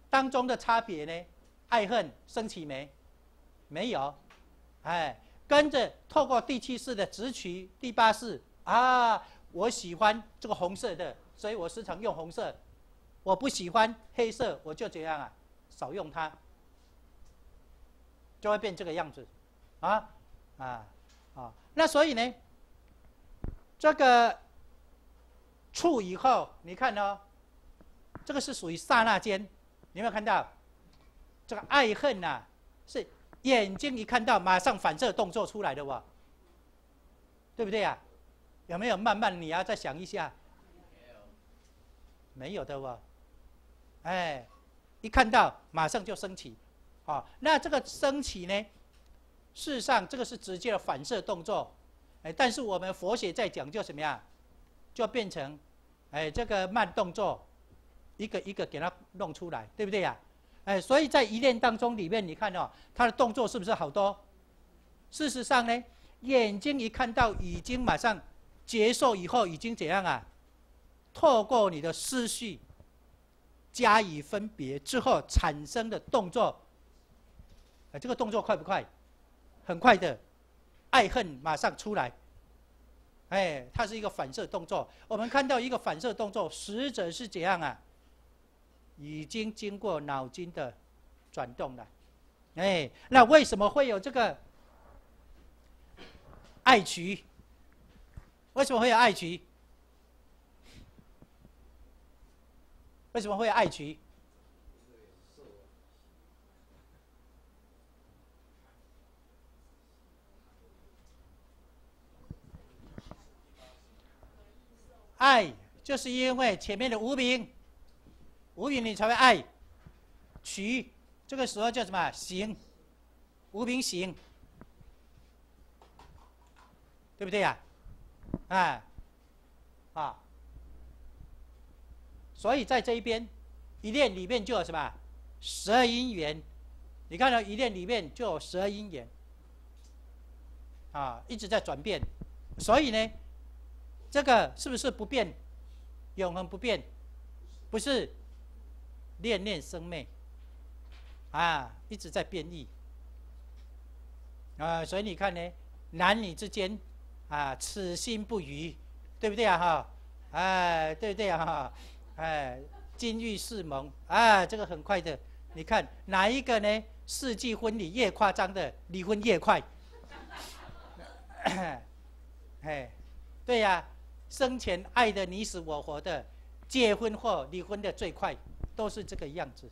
当中的差别呢？爱恨升起没？没有。哎，跟着透过第七式的直取，第八式啊，我喜欢这个红色的，所以我时常用红色。我不喜欢黑色，我就这样啊，少用它，就会变这个样子，啊，啊，啊。那所以呢？这个触以后，你看哦，这个是属于刹那间，有没有看到？这个爱恨呐，是眼睛一看到，马上反射动作出来的哇，对不对啊？有没有慢慢你要再想一下？没有，的哇！哎，一看到马上就升起，哦，那这个升起呢，事实上这个是直接的反射动作。哎，但是我们佛学在讲究什么呀？就变成，哎，这个慢动作，一个一个给它弄出来，对不对呀？哎，所以在一念当中里面，你看哦，它的动作是不是好多？事实上呢，眼睛一看到，已经马上结束以后，已经怎样啊？透过你的思绪加以分别之后产生的动作，哎，这个动作快不快？很快的。爱恨马上出来，哎，它是一个反射动作。我们看到一个反射动作，死者是怎样啊？已经经过脑筋的转动了，哎，那为什么会有这个爱渠？为什么会有爱渠？为什么会有爱渠？爱，就是因为前面的无名，无名你才会爱，取，这个时候叫什么行，无名行，对不对呀？哎，啊，所以在这一边，一念里面就有什么十二因缘，你看到一念里面就有十二因缘，啊，一直在转变，所以呢。这个是不是不变？永恒不变？不是，恋恋生灭，啊，一直在变异啊。所以你看呢，男女之间啊，此心不渝，对不对啊？哈，哎，对不对啊？哈，哎，金玉世盟啊，这个很快的。你看哪一个呢？世纪婚礼越夸张的，离婚越快。哎，对呀。生前爱的你死我活的，结婚或离婚的最快，都是这个样子。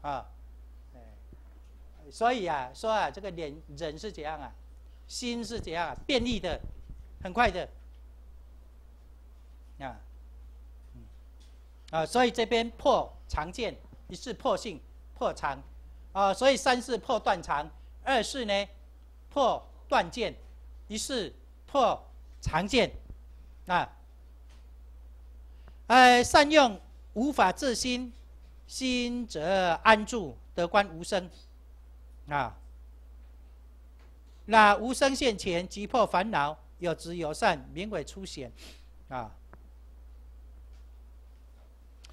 啊，所以啊，说啊，这个脸人是怎样啊，心是怎样啊，变异的，很快的，啊，啊，所以这边破常见，一是破性破长，啊，所以三是破断常，二是呢破断剑，一是破。常见，啊，呃，善用无法治心，心则安住，得观无声，啊，那无声现前即破烦恼，有执有善名为出险，啊，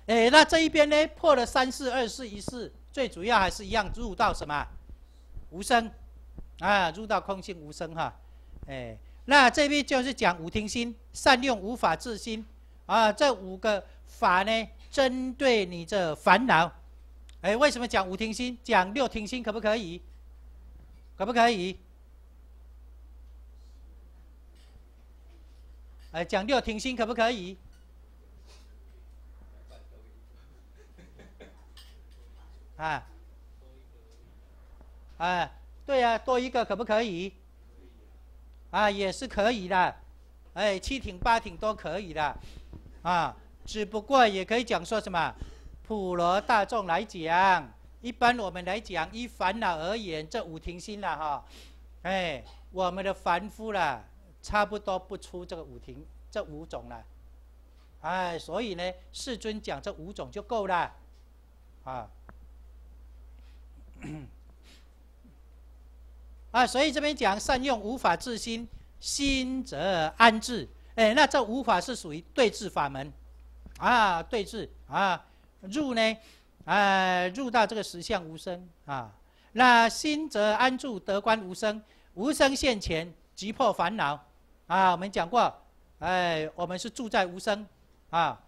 哎，那这一边呢，破了三世、二世、一世，最主要还是一样入到什么无声，啊，入到空性无声哈，哎。那这边就是讲五听心，善用五法自心，啊，这五个法呢，针对你这烦恼。哎，为什么讲五听心？讲六听心可不可以？可不可以？哎，讲六听心可不可以？啊，哎，对呀，多一个可不可以？啊，也是可以的，哎，七挺八挺都可以的，啊，只不过也可以讲说什么，普罗大众来讲，一般我们来讲，依烦恼而言，这五庭心了哈，哎，我们的凡夫了，差不多不出这个五庭这五种了，哎，所以呢，世尊讲这五种就够了，啊。啊，所以这边讲善用无法治心，心则安治。哎，那这无法是属于对治法门，啊，对治啊，入呢，啊，入到这个实相无声啊，那心则安住得观无声，无声现前即破烦恼，啊，我们讲过，哎，我们是住在无声，啊，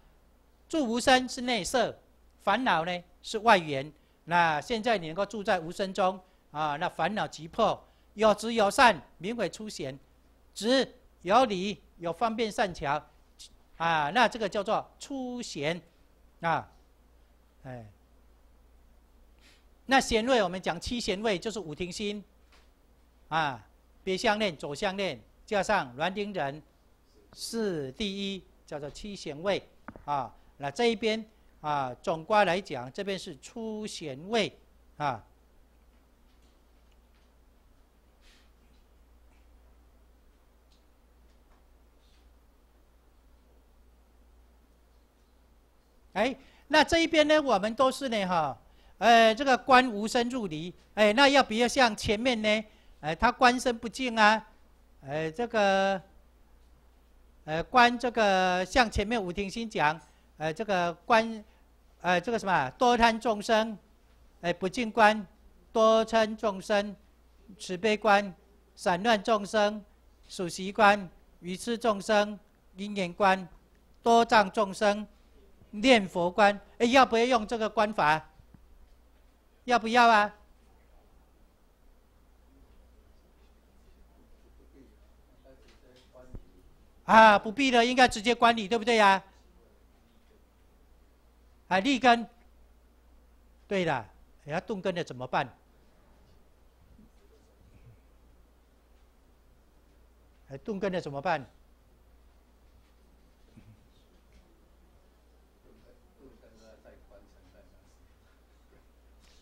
住无声是内色，烦恼呢是外缘，那现在你能够住在无声中，啊，那烦恼即破。有直有善，名为出贤；直有理有方便善巧，啊，那这个叫做出贤，啊，哎，那贤位我们讲七贤位就是五丁心，啊，别相念，左向念，加上软丁人是第一，叫做七贤位，啊，那这一边啊，总括来讲，这边是出贤位，啊。哎，那这一边呢，我们都是呢，哈，呃，这个观无声入离。哎，那要比较像前面呢，哎，他观身不净啊，呃，这个，呃，观这个像前面吴天星讲，呃，这个观，呃，这个什么多贪众生，哎，不净观；多嗔众生，慈悲观；散乱众生，属习观；愚痴众生，因缘观；多障众生。念佛观，哎，要不要用这个观法？要不要啊？啊，不必的，应该直接观理，对不对呀？啊，立根。对的，哎，要动根了怎么办？哎，动根了怎么办？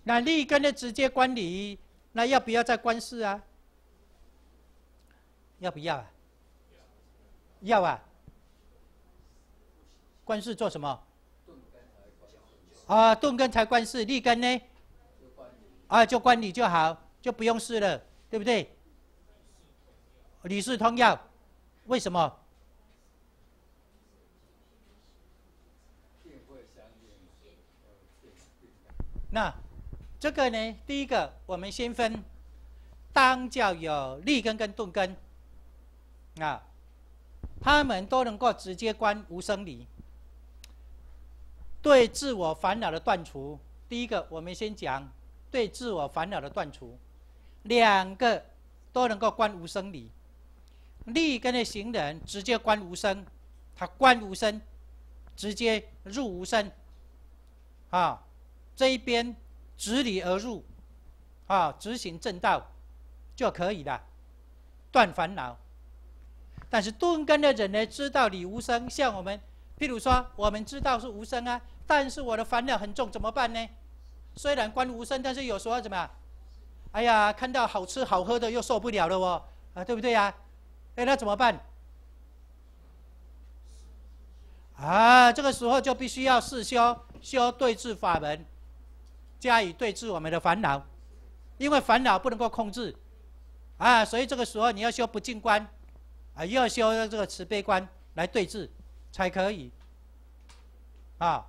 那立根呢？直接观理，那要不要再观事啊？要不要啊？要啊！观事做什么？啊，顿根才观事，立根呢？啊，就观理就好，就不用事了，对不对？理事通要，为什么？那。这个呢，第一个我们先分，当教有立根跟顿根，啊，他们都能够直接观无生理，对自我烦恼的断除。第一个我们先讲对自我烦恼的断除，两个都能够观无生理，立根的行人直接观无生，他观无生，直接入无生，啊，这一边。直理而入，啊，执行正道，就可以了，断烦恼。但是钝根的人呢，知道理无生，像我们，譬如说，我们知道是无生啊，但是我的烦恼很重，怎么办呢？虽然观无生，但是有时候怎么哎呀，看到好吃好喝的又受不了了哦，啊，对不对呀？哎，那怎么办？啊，这个时候就必须要试修修对治法门。加以对治我们的烦恼，因为烦恼不能够控制，啊，所以这个时候你要修不净观，啊，要修这个慈悲观来对治，才可以，啊。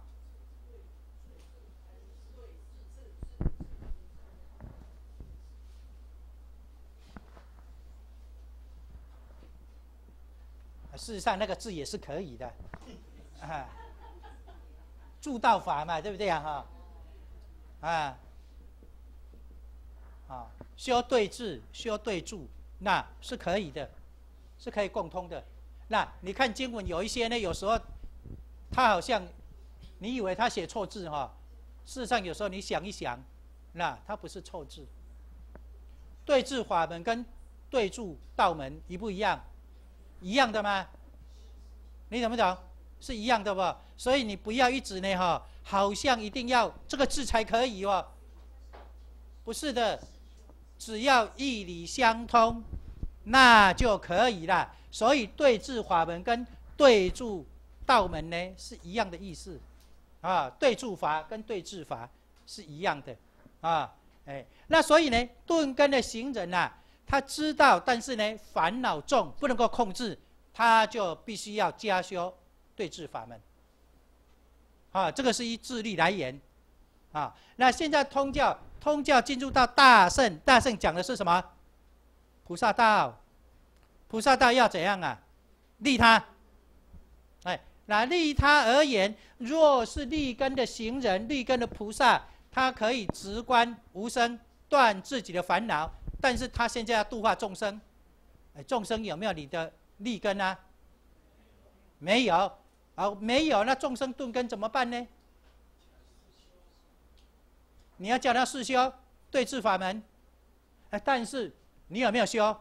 事实上，那个字也是可以的，啊，助道法嘛，对不对啊？哈。啊，啊，需要对需要对注，那是可以的，是可以共通的。那你看经文有一些呢，有时候他好像你以为他写错字哈，事实上有时候你想一想，那他不是错字。对峙法门跟对住道门一不一样？一样的吗？你怎么讲？是一样的吧，所以你不要一直呢哈，好像一定要这个字才可以哦。不是的，只要义理相通，那就可以了。所以对治法门跟对住道门呢是一样的意思，啊，对住法跟对治法是一样的，啊，哎，那所以呢，顿根的行人呐，他知道，但是呢烦恼重，不能够控制，他就必须要加修。对治法门，啊，这个是一智力来源，啊，那现在通教，通教进入到大圣，大圣讲的是什么？菩萨道，菩萨道要怎样啊？利他，哎，那利他而言，若是利根的行人，利根的菩萨，他可以直观无声，断自己的烦恼，但是他现在要度化众生，哎，众生有没有你的利根啊？没有。好，没有那众生顿根怎么办呢？你要叫他四修对治法门，哎，但是你有没有修？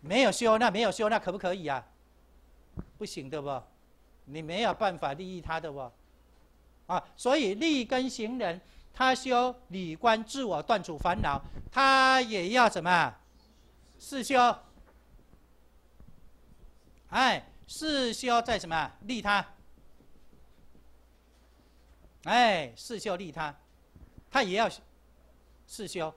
没有修，那没有修，那可不可以啊？不行，的不？你没有办法利益他的哦。啊，所以利根行人，他修理观自我断除烦恼，他也要什么？四修，哎。需修在什么？利他。哎，需修利他，他也要四修，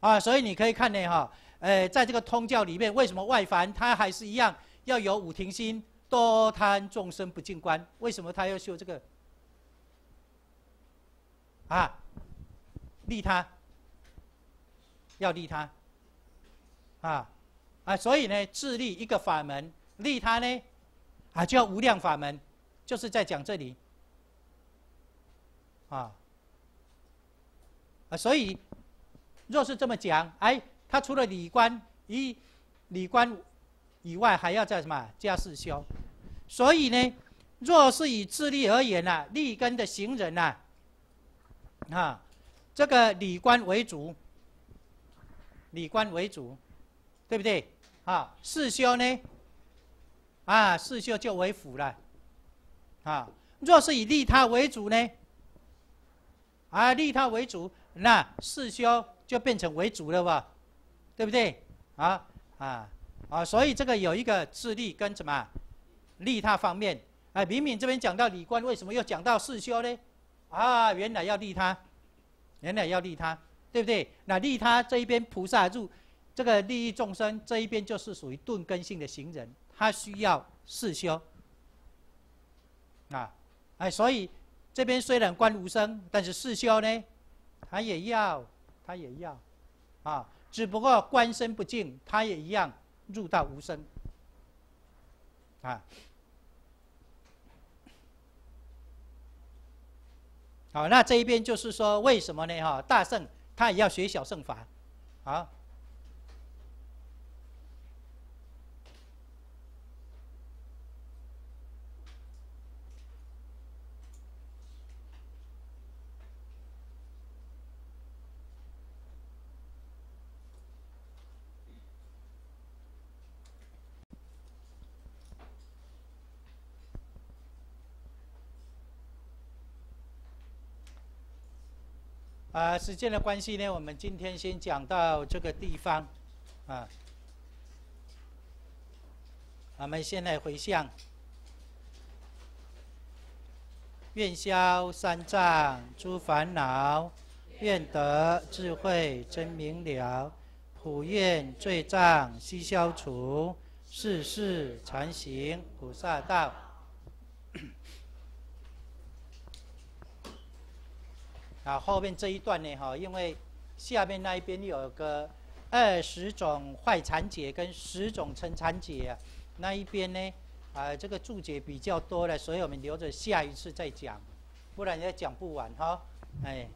啊，所以你可以看呢，哈，哎，在这个通教里面，为什么外凡他还是一样要有五停心？多贪众生不进关，为什么他要修这个？啊，利他，要利他，啊，啊，所以呢，自利一个法门。利他呢，啊，叫无量法门，就是在讲这里，啊，啊，所以若是这么讲，哎，他除了理观一理观以外，还要在什么加四修，所以呢，若是以自利而言呢，立根的行人呐，啊，这个理观为主，理观为主，对不对？啊，四修呢？啊，四修就为辅了，啊，若是以利他为主呢？啊，利他为主，那四修就变成为主了吧？对不对？啊啊啊！所以这个有一个自利跟什么利他方面。啊，敏敏这边讲到李观，为什么又讲到四修呢？啊，原来要利他，原来要利他，对不对？那利他这一边菩萨入这个利益众生，这一边就是属于钝根性的行人。他需要四修啊，哎，所以这边虽然观无声，但是四修呢，他也要，他也要，啊，只不过观身不净，他也一样入到无声啊。好，那这一边就是说，为什么呢？哈，大圣他也要学小圣法，啊。啊，时间的关系呢，我们今天先讲到这个地方，啊，我们现在回向，愿消三障诸烦恼，愿得智慧真明了，普愿罪障悉消除，世世常行菩萨道。啊，后面这一段呢，哈，因为下面那一边有个二十种坏禅解跟十种成禅解，那一边呢，啊，这个注解比较多了，所以我们留着下一次再讲，不然也讲不完哈，哎。